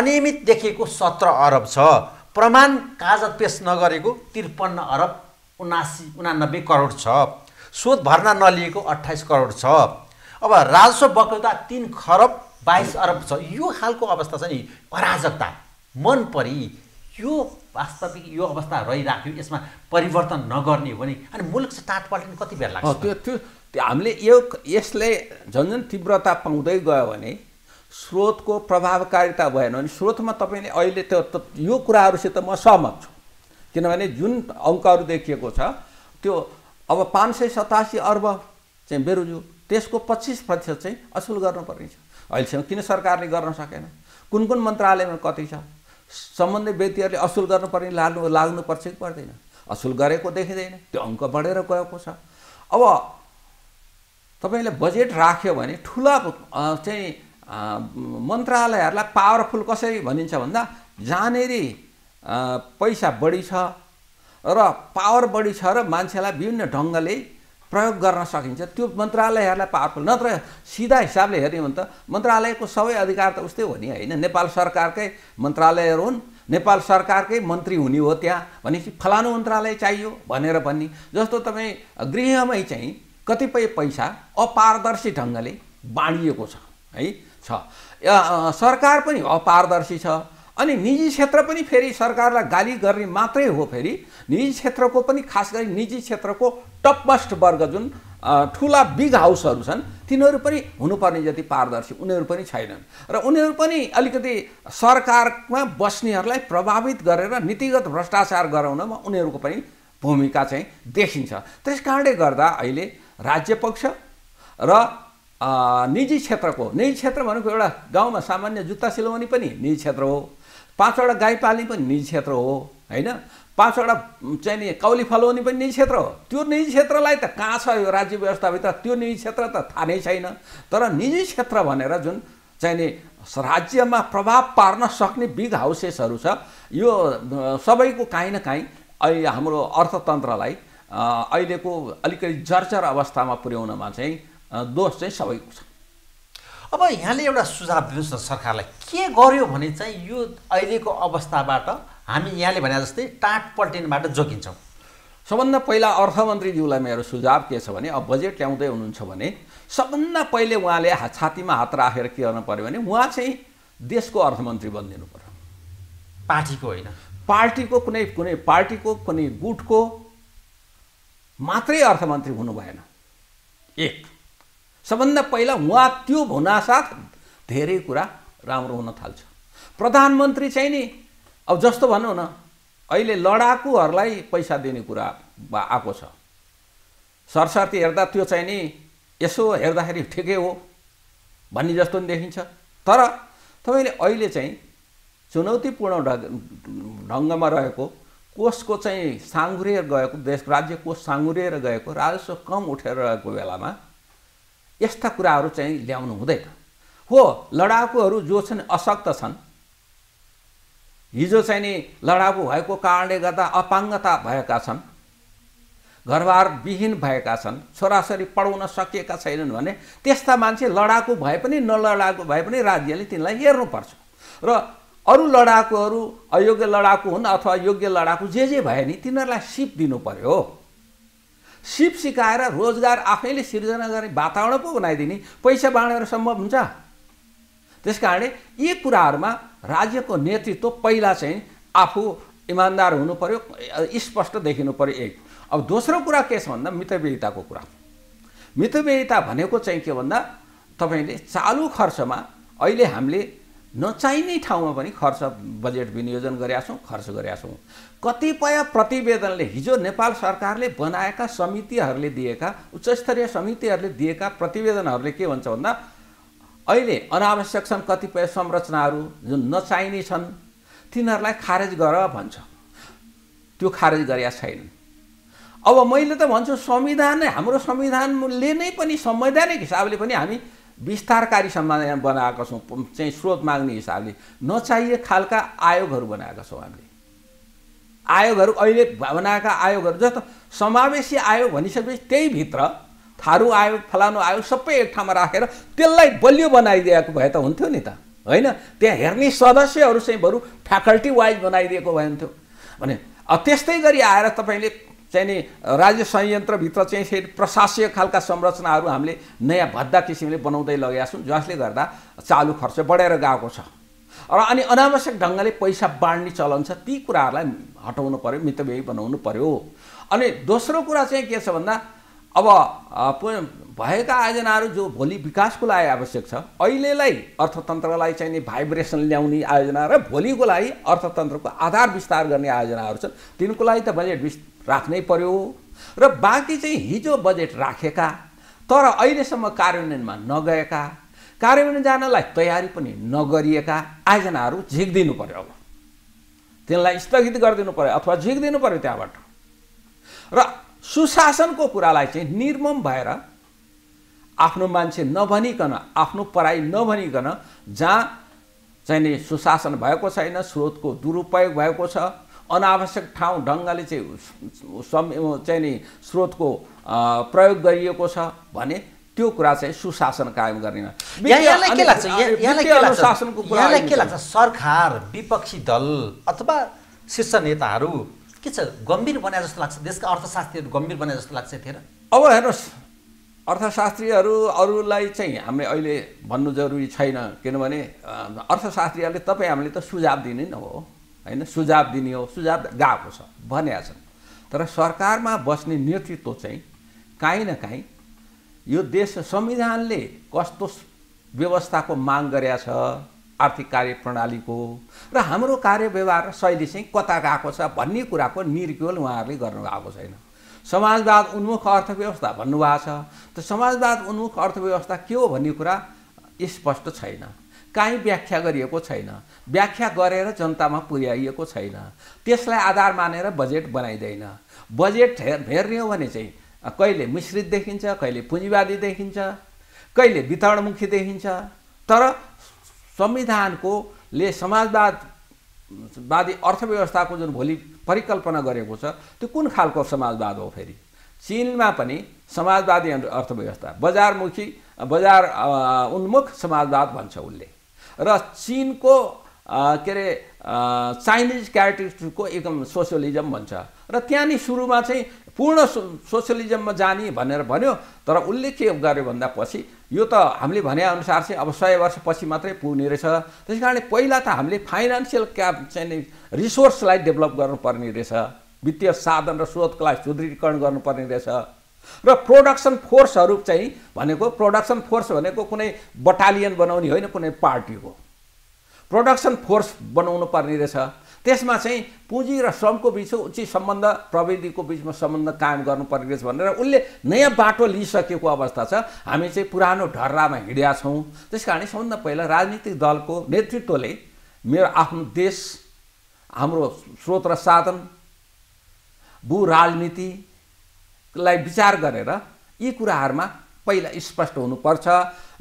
अनियमित देखिएको सत्र अरब छ प्रमाण कागज पेस नगरेको त्रिपन्न अरब उनासी उनानब्बे करोड छ स्रोत भर्ना नलिएको अट्ठाइस करोड छ अब राजस्व बक्रता तिन खरब बाइस अरब छ यो खालको अवस्था छ नि अराजकता मन परी यो वास्तविक यो अवस्था रहिराख्यो यसमा परिवर्तन नगर्ने हो भने अनि मुलुक चाहिँ टाट पल्टिनु कति बेर लाग्छ त्यो त्यो त्यो हामीले यो यसले झन् झन् तीव्रता पाउँदै गयो भने स्रोतको प्रभावकारिता भएन भने स्रोतमा तपाईँले अहिले त्यो यो कुराहरूसित म सहमत छु किनभने जुन अङ्कहरू देखिएको छ त्यो अब पाँच सय सतासी अर्ब चाहिँ बेरुजु त्यसको पच्चिस प्रतिशत चाहिँ असुल गर्नुपर्ने छ अहिलेसम्म किन सरकारले गर्न सकेन कुन कुन मन्त्रालयमा कति छ सम्बन्धित व्यक्तिहरूले असुल गर्नुपर्ने लाग्नु पर्छ कि पर्दैन असुल गरेको देखिँदैन त्यो अङ्क बढेर गएको छ अब तपाईँले बजेट राख्यो भने ठुला चाहिँ मन्त्रालयहरूलाई पावरफुल कसरी भनिन्छ भन्दा जहाँनेरि पैसा बढी छ र पावर बढी छ र मान्छेलाई विभिन्न ढङ्गले प्रयोग गर्न सकिन्छ त्यो मन्त्रालयहरूलाई पावरफुल नत्र सिधा हिसाबले हेऱ्यो भने त मन्त्रालयको सबै अधिकार त उस्तै हो नि होइन नेपाल सरकारकै मन्त्रालयहरू हुन् नेपाल सरकारकै मन्त्री हुने हो त्यहाँ भनेपछि फलानु मन्त्रालय चाहियो भनेर भन्ने जस्तो तपाईँ गृहमै चाहिँ कतिपय पैसा अपारदर्शी ढङ्गले बाँडिएको छ है छ सरकार पनि अपारदर्शी छ अनि निजी क्षेत्र पनि फेरि सरकारलाई गाली गर्ने मात्रै हो फेरि निजी क्षेत्रको पनि खास गरी निजी क्षेत्रको टपमस्ट वर्ग जुन ठुला बिग हाउसहरू छन् तिनीहरू पनि हुनुपर्ने जति पारदर्शी उनीहरू पनि छैनन् र उनीहरू पनि अलिकति सरकारमा बस्नेहरूलाई प्रभावित गरेर नीतिगत भ्रष्टाचार गराउनमा उनीहरूको पनि भूमिका चाहिँ देखिन्छ त्यस कारणले गर्दा अहिले राज्य पक्ष र निजी क्षेत्रको निजी क्षेत्र भनेको एउटा गाउँमा सामान्य जुत्ता सिलाउने पनि निजी क्षेत्र हो पाँचवटा गाई पाल्ने पनि निजी क्षेत्र हो होइन पाँचवटा चाहिँ नि कौली फलाउने पनि निजी क्षेत्र हो त्यो निजी क्षेत्रलाई त कहाँ छ यो राज्य व्यवस्थाभित्र त्यो निजी क्षेत्र त थाहा नै छैन तर निजी क्षेत्र भनेर जुन चाहिँ नि राज्यमा प्रभाव पार्न सक्ने बिग हाउसेसहरू छ यो सबैको काहीँ न काहीँ अहिले हाम्रो अर्थतन्त्रलाई अहिलेको अलिकति जर्जर अवस्थामा पुर्याउनमा चाहिँ दोष चाहिँ सबैको छ अब यहाँले एउटा सुझाव दिनुहोस् न सरकारलाई के गर्यो भने चाहिँ यो अहिलेको अवस्थाबाट हामी यहाँले भने जस्तै टाँट पल्टिनबाट जोगिन्छौँ सबभन्दा पहिला अर्थमन्त्रीज्यूलाई मेरो सुझाव के छ भने अब बजेट ल्याउँदै हुनुहुन्छ भने सबभन्दा पहिले उहाँले छातीमा हात राखेर के गर्नु पऱ्यो भने उहाँ चाहिँ देशको अर्थमन्त्री बनिदिनु पऱ्यो पार्टीको होइन पार्टीको कुनै कुनै पार्टीको कुनै गुटको मात्रै अर्थमन्त्री हुनु भएन एक सबभन्दा पहिला उहाँ त्यो हुनासाथ धेरै कुरा राम्रो हुन थाल्छ प्रधानमन्त्री चाहिँ नि अब जस्तो भनौँ न अहिले लडाकुहरूलाई पैसा दिने कुरा आएको छ सरस्वती हेर्दा त्यो चाहिँ नि यसो हेर्दाखेरि ठिकै हो भन्ने जस्तो पनि देखिन्छ तर तपाईँले अहिले चाहिँ चुनौतीपूर्ण ढङ्गमा रहेको कोषको चाहिँ साँगुरिएर गएको देश राज्य कोष साँगुरिएर गएको राजस्व कम उठेर रहेको बेलामा यस्ता कुराहरू चाहिँ ल्याउनु हुँदैन हो लडाकुहरू जो छन् अशक्त छन् हिजो चाहिँ नि लडाकु भएको कारणले गर्दा अपाङ्गता भएका छन् घरबार विहीन भएका छन् छोराछोरी पढाउन सकिएका छैनन् भने त्यस्ता मान्छे लडाकु भए पनि नलडाकु भए पनि राज्यले तिनलाई हेर्नुपर्छ र अरू लडाकुहरू अयोग्य लडाकु हुन् अथवा योग्य लडाकु जे जे भए नि तिनीहरूलाई सिप दिनु पर्यो सिप सिकाएर रोजगार आफैले सिर्जना गर्ने वातावरण पो बनाइदिने पैसा बाँडेर सम्भव हुन्छ त्यस कारणले यी कुराहरूमा राज्यको नेतृत्व पहिला चाहिँ आफू इमान्दार हुनु पऱ्यो स्पष्ट देखिनु पऱ्यो एक अब दोस्रो कुरा के छ भन्दा मितव्ययिताको कुरा मितव्ययिता भनेको चाहिँ के भन्दा तपाईँले चालु खर्चमा अहिले हामीले नचाहिने ठाउँमा पनि खर्च बजेट विनियोजन गरेका छौँ खर्च गरेका छौँ कतिपय प्रतिवेदनले हिजो नेपाल सरकारले बनाएका समितिहरूले दिएका उच्चस्तरीय समितिहरूले दिएका प्रतिवेदनहरूले के भन्छ भन्दा अहिले अनावश्यक छन् कतिपय संरचनाहरू जुन नचाहिने छन् तिनीहरूलाई खारेज गर भन्छ त्यो खारेज गरेका छैनन् अब मैले त भन्छु संविधान नै हाम्रो संविधानले नै पनि संवैधानिक हिसाबले पनि हामी विस्तारकारी संविधान बनाएका छौँ चाहिँ स्रोत माग्ने हिसाबले नचाहिए खालका आयोगहरू बनाएका छौँ हामीले आयोगहरू अहिले भावनाका आयोगहरू जस्तो समावेशी आयोग भनिसकेपछि भित्र थारू आयोग फलानु आयोग सबै एक ठाउँमा राखेर त्यसलाई बलियो बनाइदिएको भए त हुन्थ्यो नि त होइन त्यहाँ हेर्ने सदस्यहरू चाहिँ बरु फ्याकल्टी वाइज बनाइदिएको भए हुन्थ्यो भने त्यस्तै गरी आएर तपाईँले चाहिँ नि राज्य संयन्त्रभित्र चाहिँ फेरि प्रशासीय खालका संरचनाहरू हामीले नयाँ भद्दा किसिमले बनाउँदै लगेका छौँ जसले गर्दा चालु खर्च बढेर गएको छ र अनि अनावश्यक ढङ्गले पैसा बाँड्ने चलन छ ती कुराहरूलाई हटाउनु पऱ्यो मितव्ययी बनाउनु पऱ्यो अनि दोस्रो कुरा चाहिँ के छ भन्दा अब भएका आयोजनाहरू जो भोलि विकासको लागि आवश्यक छ अहिलेलाई अर्थतन्त्रलाई चाहिँ नि भाइब्रेसन ल्याउने आयोजना र भोलिको लागि अर्थतन्त्रको आधार विस्तार गर्ने आयोजनाहरू छन् तिनको लागि त बजेट राख्नै पर्यो र बाँकी चाहिँ हिजो बजेट राखेका तर अहिलेसम्म कार्यान्वयनमा नगएका कार्यान्वयन जानलाई तयारी पनि नगरिएका आयोजनाहरू झिक्दिनु पऱ्यो अब तिनलाई स्थगित गरिदिनु पऱ्यो अथवा झिक्दिनु पऱ्यो त्यहाँबाट र सुशासनको कुरालाई चाहिँ निर्मम भएर आफ्नो मान्छे नभनिकन आफ्नो पढाइ नभनिकन जहाँ चाहिँ नि सुशासन भएको छैन स्रोतको दुरुपयोग भएको छ अनावश्यक ठाउँ ढङ्गले चाहिँ चाहिँ नि स्रोतको प्रयोग गरिएको छ भने त्यो कुरा चाहिँ सुशासन कायम गर्नेमा के लाग्छ सरकार विपक्षी दल अथवा शीर्ष नेताहरू के छ गम्भीर बने जस्तो लाग्छ देशका अर्थशास्त्रीहरू गम्भीर बने जस्तो लाग्छ थिएन अब हेर्नुहोस् अर्थशास्त्रीहरू अरूलाई चाहिँ हामीले अहिले भन्नु जरुरी छैन किनभने अर्थशास्त्रीहरूले तपाईँ हामीले त सुझाव दिने नै हो होइन सुझाव दिने हो सुझाव गएको छ भनेका छन् तर सरकारमा बस्ने नेतृत्व चाहिँ काहीँ न काहीँ यो देश संविधानले कस्तो व्यवस्थाको माग गरेका छ आर्थिक कार्य प्रणालीको र हाम्रो कार्य व्यवहार शैली चाहिँ कता गएको छ भन्ने कुराको निर्क्योल उहाँहरूले गर्नु गर्नुभएको छैन समाजवाद उन्मुख अर्थव्यवस्था भन्नुभएको छ त समाजवाद उन्मुख अर्थव्यवस्था के हो भन्ने कुरा स्पष्ट छैन काहीँ व्याख्या गरिएको छैन व्याख्या गरेर जनतामा पुर्याइएको छैन त्यसलाई आधार मानेर बजेट बनाइँदैन बजेट हेर्ने हो भने चाहिँ कहिले मिश्रित देखिन्छ कहिले पुँजीवादी देखिन्छ कहिले वितरणमुखी देखिन्छ तर संविधानको ले समाजवादवादी अर्थव्यवस्थाको जुन भोलि परिकल्पना गरेको छ त्यो कुन खालको समाजवाद हो फेरि चिनमा पनि समाजवादी अर्थव्यवस्था बजारमुखी बजार उन्मुख समाजवाद भन्छ उसले र चिनको के अरे चाइनिज क्यारेक्टरिस्टिकको एकदम सोसियलिजम भन्छ र त्यहाँनिर सुरुमा चाहिँ पूर्ण सो सोसियलिजममा जाने भनेर भन्यो तर उसले के गर्यो भन्दा पछि यो त हामीले भनेअनुसार चाहिँ अब सय वर्षपछि मात्रै पुग्ने रहेछ त्यस कारणले पहिला त हामीले फाइनेन्सियल क्याप चाहिँ रिसोर्सलाई डेभलप गर्नुपर्ने रहेछ वित्तीय साधन र स्रोतलाई सुदृढीकरण गर्नुपर्ने रहेछ र प्रोडक्सन फोर्सहरू चाहिँ भनेको प्रोडक्सन फोर्स भनेको कुनै बटालियन बनाउने होइन कुनै पार्टी हो प्रोडक्सन फोर्स बनाउनु पर्ने रहेछ त्यसमा चाहिँ पुँजी र श्रमको बिचको उचित सम्बन्ध प्रविधिको बिचमा सम्बन्ध कायम गर्नु पर्ने रहेछ भनेर उसले नयाँ बाटो लिइसकेको अवस्था छ हामी चाहिँ पुरानो ढर्रामा हिँडेका छौँ त्यस कारणले सबभन्दा पहिला राजनीतिक दलको नेतृत्वले मेरो आफ्नो देश हाम्रो स्रोत र साधन भू राजनीतिलाई विचार गरेर यी कुराहरूमा पहिला स्पष्ट हुनुपर्छ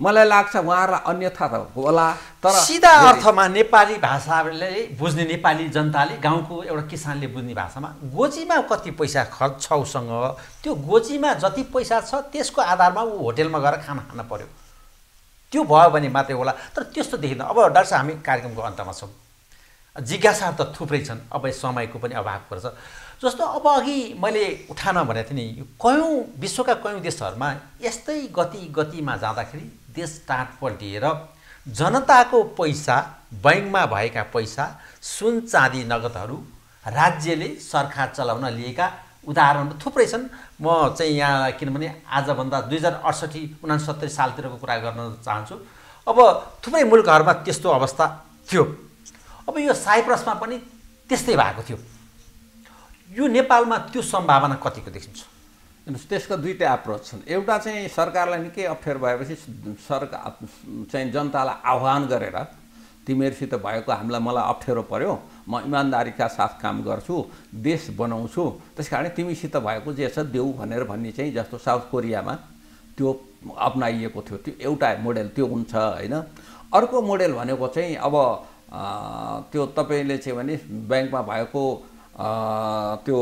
मलाई लाग्छ उहाँहरूलाई अन्यथा त होला तर सिधा अर्थमा नेपाली भाषाले बुझ्ने नेपाली जनताले गाउँको एउटा किसानले बुझ्ने भाषामा गोजीमा कति पैसा खर्च छ उसँग त्यो गोजीमा जति पैसा छ त्यसको आधारमा ऊ होटेलमा गएर खाना खान पर्यो त्यो भयो भने मात्रै होला तर त्यस्तो देखिँदैन अब डाक्टर साहब हामी कार्यक्रमको अन्तमा छौँ जिज्ञासाहरू त थुप्रै छन् अब समयको पनि अभाव पर्छ जस्तो अब अघि मैले उठान भनेको थिएँ नि कयौँ विश्वका कयौँ देशहरूमा यस्तै गति गतिमा जाँदाखेरि देश टाँटपल्टिएर जनताको पैसा बैङ्कमा भएका पैसा सुन चाँदी नगदहरू राज्यले सरकार चलाउन लिएका उदाहरणहरू थुप्रै छन् म चाहिँ यहाँ किनभने आजभन्दा दुई हजार अडसठी उनासत्तरी सालतिरको कुरा गर्न चाहन्छु अब थुप्रै मुल्कहरूमा त्यस्तो अवस्था थियो अब यो साइप्रसमा पनि त्यस्तै भएको थियो यो नेपालमा त्यो सम्भावना कतिको देखिन्छ हेर्नुहोस् त्यसको दुईवटै एप्रोच छन् एउटा चाहिँ सरकारलाई निकै अप्ठ्यारो भएपछि सरकार चाहिँ जनतालाई आह्वान गरेर तिमीहरूसित भएको हामीलाई मलाई अप्ठ्यारो पऱ्यो म इमान्दारीका साथ काम गर्छु देश बनाउँछु त्यस कारण तिमीसित भएको जे छ देऊ भनेर भन्ने चाहिँ जस्तो साउथ कोरियामा त्यो अप्नाइएको थियो त्यो एउटा मोडेल त्यो हुन्छ होइन अर्को मोडेल भनेको चाहिँ अब त्यो तपाईँले चाहिँ भने ब्याङ्कमा भएको त्यो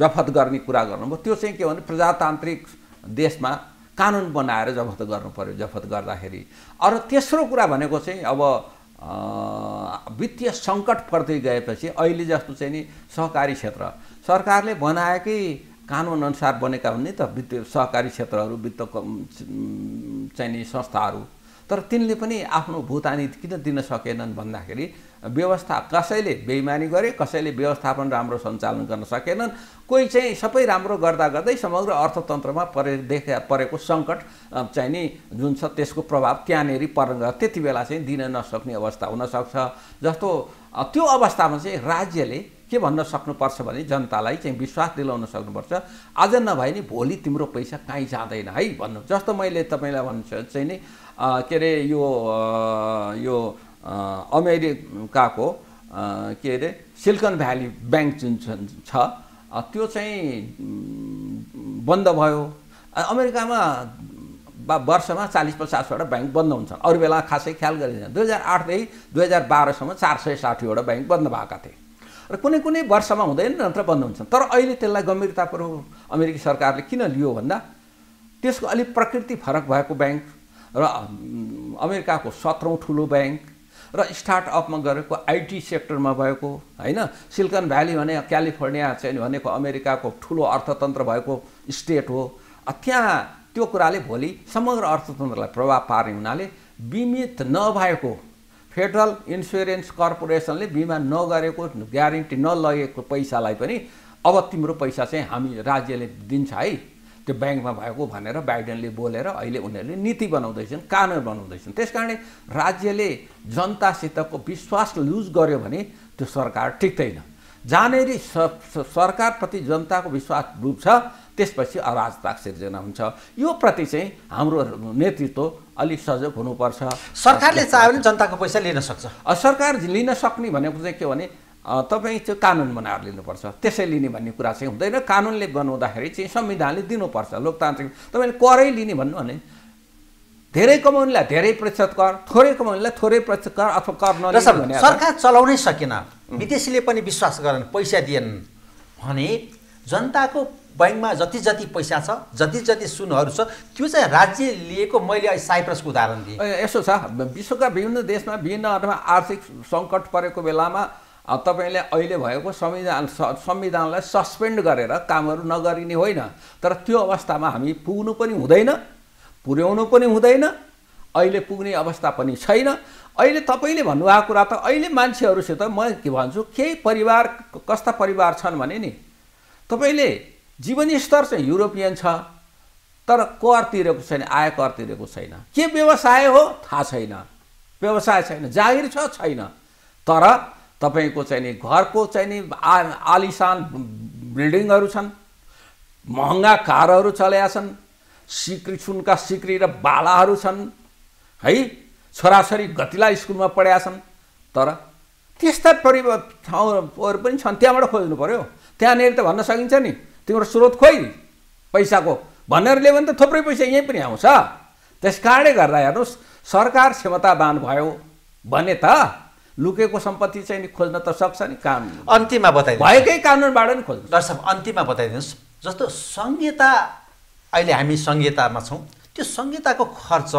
जफत गर्ने कुरा गर्नुभयो त्यो चाहिँ के भने प्रजातान्त्रिक देशमा कानुन बनाएर जफत गर्नु पऱ्यो जफत गर्दाखेरि अरू तेस्रो कुरा भनेको चाहिँ अब वित्तीय सङ्कट पर्दै गएपछि अहिले जस्तो चाहिँ नि सहकारी क्षेत्र सरकारले बनाएकै कानुनअनुसार बनेका हुन् नि त वित्त सहकारी क्षेत्रहरू वित्त चाहिँ नि संस्थाहरू तर तिनले पनि आफ्नो भुतानी किन दिन सकेनन् भन्दाखेरि व्यवस्था कसैले बेइमानी गरे कसैले व्यवस्थापन राम्रो सञ्चालन गर्न सकेनन् कोही चाहिँ सबै राम्रो गर्दा गर्दै समग्र अर्थतन्त्रमा परे देखा परेको सङ्कट चाहिँ नि जुन छ त्यसको प्रभाव त्यहाँनिर पर्न गयो त्यति बेला चाहिँ दिन नसक्ने अवस्था हुनसक्छ जस्तो त्यो अवस्थामा चाहिँ राज्यले के भन्न सक्नुपर्छ भने जनतालाई चाहिँ विश्वास दिलाउन सक्नुपर्छ आज नभए नि भोलि तिम्रो पैसा कहीँ जाँदैन है भन्नु जस्तो मैले तपाईँलाई भन्छ चाहिँ नि के अरे यो यो अमेरिकाको के अरे सिल्कन भ्याली ब्याङ्क जुन छ त्यो चाहिँ बन्द भयो अमेरिकामा बा वर्षमा चालिस पचासवटा ब्याङ्क बन्द हुन्छन् अरू बेला खासै ख्याल गरिँदैन दुई हजार आठदेखि दुई हजार बाह्रसम्म चार सय साठीवटा ब्याङ्क बन्द भएका थिए र कुनै कुनै वर्षमा हुँदैन नत्र बन्द हुन्छन् तर अहिले त्यसलाई गम्भीरतापूर्वक अमेरिकी सरकारले किन लियो भन्दा त्यसको अलिक प्रकृति फरक भएको ब्याङ्क र अमेरिकाको सत्रौँ ठुलो ब्याङ्क र स्टार्टअपमा गरेको आइटी सेक्टरमा भएको होइन सिल्कन भ्याली भने क्यालिफोर्निया चाहिँ भनेको अमेरिकाको ठुलो अर्थतन्त्र भएको स्टेट हो त्यहाँ त्यो कुराले भोलि समग्र अर्थतन्त्रलाई प्रभाव पार्ने हुनाले बिमित नभएको फेडरल इन्सुरेन्स कर्पोरेसनले बिमा नगरेको ग्यारेन्टी नलगेको पैसालाई पनि अब तिम्रो पैसा चाहिँ हामी राज्यले दिन्छ है त्यो ब्याङ्कमा भएको भनेर बाइडेनले बोलेर अहिले उनीहरूले नीति बनाउँदैछन् कानुन बनाउँदैछन् त्यस कारणले राज्यले जनतासितको विश्वास लुज गर्यो भने त्यो सरकार टिक्दैन जहाँनेरि सरकारप्रति जनताको विश्वास डुब्छ त्यसपछि अराजता सिर्जना हुन्छ यो प्रति चाहिँ हाम्रो नेतृत्व अलिक सजग हुनुपर्छ सरकारले चाह्यो भने जनताको पैसा लिन सक्छ सरकार लिन सक्ने भनेको चाहिँ के भने तपाईँ त्यो कानुन बनाएर लिनुपर्छ त्यसै लिने भन्ने कुरा चाहिँ हुँदैन कानुनले बनाउँदाखेरि चाहिँ संविधानले दिनुपर्छ लोकतान्त्रिक तपाईँले करै लिने भन्नु भने धेरै कमाउनेलाई धेरै प्रतिशत कर थोरै कमाउनेलाई थोरै प्रतिशत कर अथवा कर नलिने सरकार चलाउनै सकेन विदेशीले पनि विश्वास गरेन पैसा दिएन भने जनताको ब्याङ्कमा जति जति पैसा छ जति जति सुनहरू छ त्यो चाहिँ राज्य लिएको मैले साइप्रसको उदाहरण दिएँ यसो छ विश्वका विभिन्न देशमा विभिन्न अर्थमा आर्थिक सङ्कट परेको बेलामा अब तपाईँले अहिले भएको संविधान संविधानलाई सस्पेन्ड गरेर कामहरू नगरिने होइन तर त्यो अवस्थामा हामी पुग्नु पनि हुँदैन पुर्याउनु पनि हुँदैन अहिले पुग्ने अवस्था पनि छैन अहिले तपाईँले भन्नुभएको कुरा त अहिले मान्छेहरूसित म के भन्छु केही परिवार कस्ता परिवार छन् भने नि तपाईँले जीवनस्तर चाहिँ युरोपियन छ तर कर तिरेको छैन आय कर तिरेको छैन के व्यवसाय हो थाहा छैन व्यवसाय छैन जागिर छैन तर तपाईँको चाहिँ नि घरको चाहिँ नि आलिसान बिल्डिङहरू छन् महँगा कारहरू चलाएका छन् सिक्री सुनका सिक्री र बालाहरू छन् है छोराछोरी गतिला स्कुलमा पढाएका छन् तर त्यस्ता परि ठाउँहरू पनि छन् त्यहाँबाट खोज्नु पऱ्यो त्यहाँनिर त भन्न सकिन्छ नि तिम्रो स्रोत खोइ पैसाको भनेर लियो भने त थुप्रै पैसा यहीँ पनि आउँछ त्यस कारणले गर्दा हेर्नुहोस् सरकार क्षमतावान भयो भने त लुकेको सम्पत्ति चाहिँ नि खोज्न त सक्छ नि कानुन अन्तिममा बताइदिनु भएकै कानुनबाट नि खोज्नु दर्शक अन्तिममा बताइदिनुहोस् जस्तो संहिता अहिले हामी संहितामा छौँ त्यो संहिताको खर्च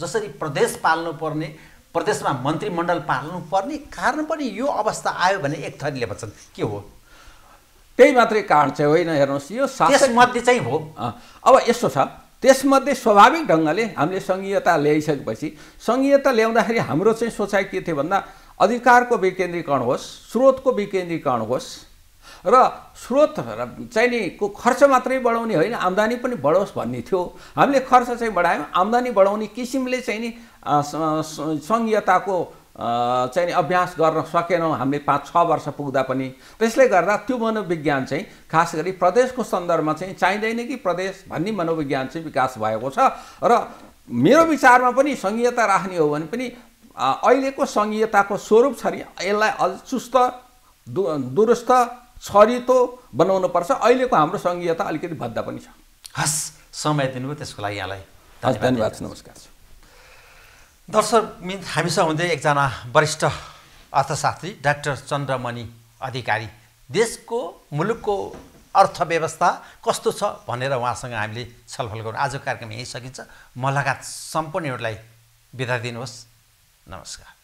जसरी प्रदेश पाल्नुपर्ने प्रदेशमा मन्त्रीमण्डल पाल्नुपर्ने कारण पनि यो अवस्था आयो भने एक थरीले भन्छन् के हो त्यही मात्रै कारण चाहिँ होइन हेर्नुहोस् यो त्यसमध्ये चाहिँ हो अब यस्तो छ त्यसमध्ये स्वाभाविक ढङ्गले हामीले सङ्घीयता ल्याइसकेपछि सङ्घीयता ल्याउँदाखेरि हाम्रो चाहिँ सोचाइ के थियो भन्दा अधिकारको विकेन्द्रीकरण होस् स्रोतको विकेन्द्रीकरण होस् र स्रोत चाहिँ नि को खर्च मात्रै बढाउने होइन आम्दानी पनि बढोस् भन्ने थियो हामीले खर्च चाहिँ बढायौँ आम्दानी बढाउने किसिमले चाहिँ नि सङ्घीयताको चाहिँ अभ्यास गर्न सकेनौँ हामीले पाँच छ वर्ष पुग्दा पनि त्यसले गर्दा त्यो मनोविज्ञान चाहिँ खास गरी प्रदेशको सन्दर्भमा चाहिँ चाहिँदैन कि प्रदेश भन्ने मनोविज्ञान चाहिँ विकास भएको छ र मेरो विचारमा पनि सङ्घीयता राख्ने हो भने पनि अहिलेको सङ्घीयताको स्वरूप छ नि यसलाई अझ चुस्त दु दुरुस्त छरितो बनाउनु पर्छ अहिलेको हाम्रो सङ्घीयता अलिकति बद्ध पनि छ हस् समय दिनुभयो त्यसको लागि यहाँलाई धन्यवाद नमस्कार दर्शक मिन हामीसँग हुँदै एकजना वरिष्ठ अर्थशास्त्री डाक्टर चन्द्रमणि अधिकारी देशको मुलुकको अर्थव्यवस्था कस्तो छ भनेर उहाँसँग हामीले छलफल गरौँ आजको कार्यक्रम यहीँ सकिन्छ म लगायत सम्पूर्णहरूलाई बिदा दिनुहोस् नमस्कार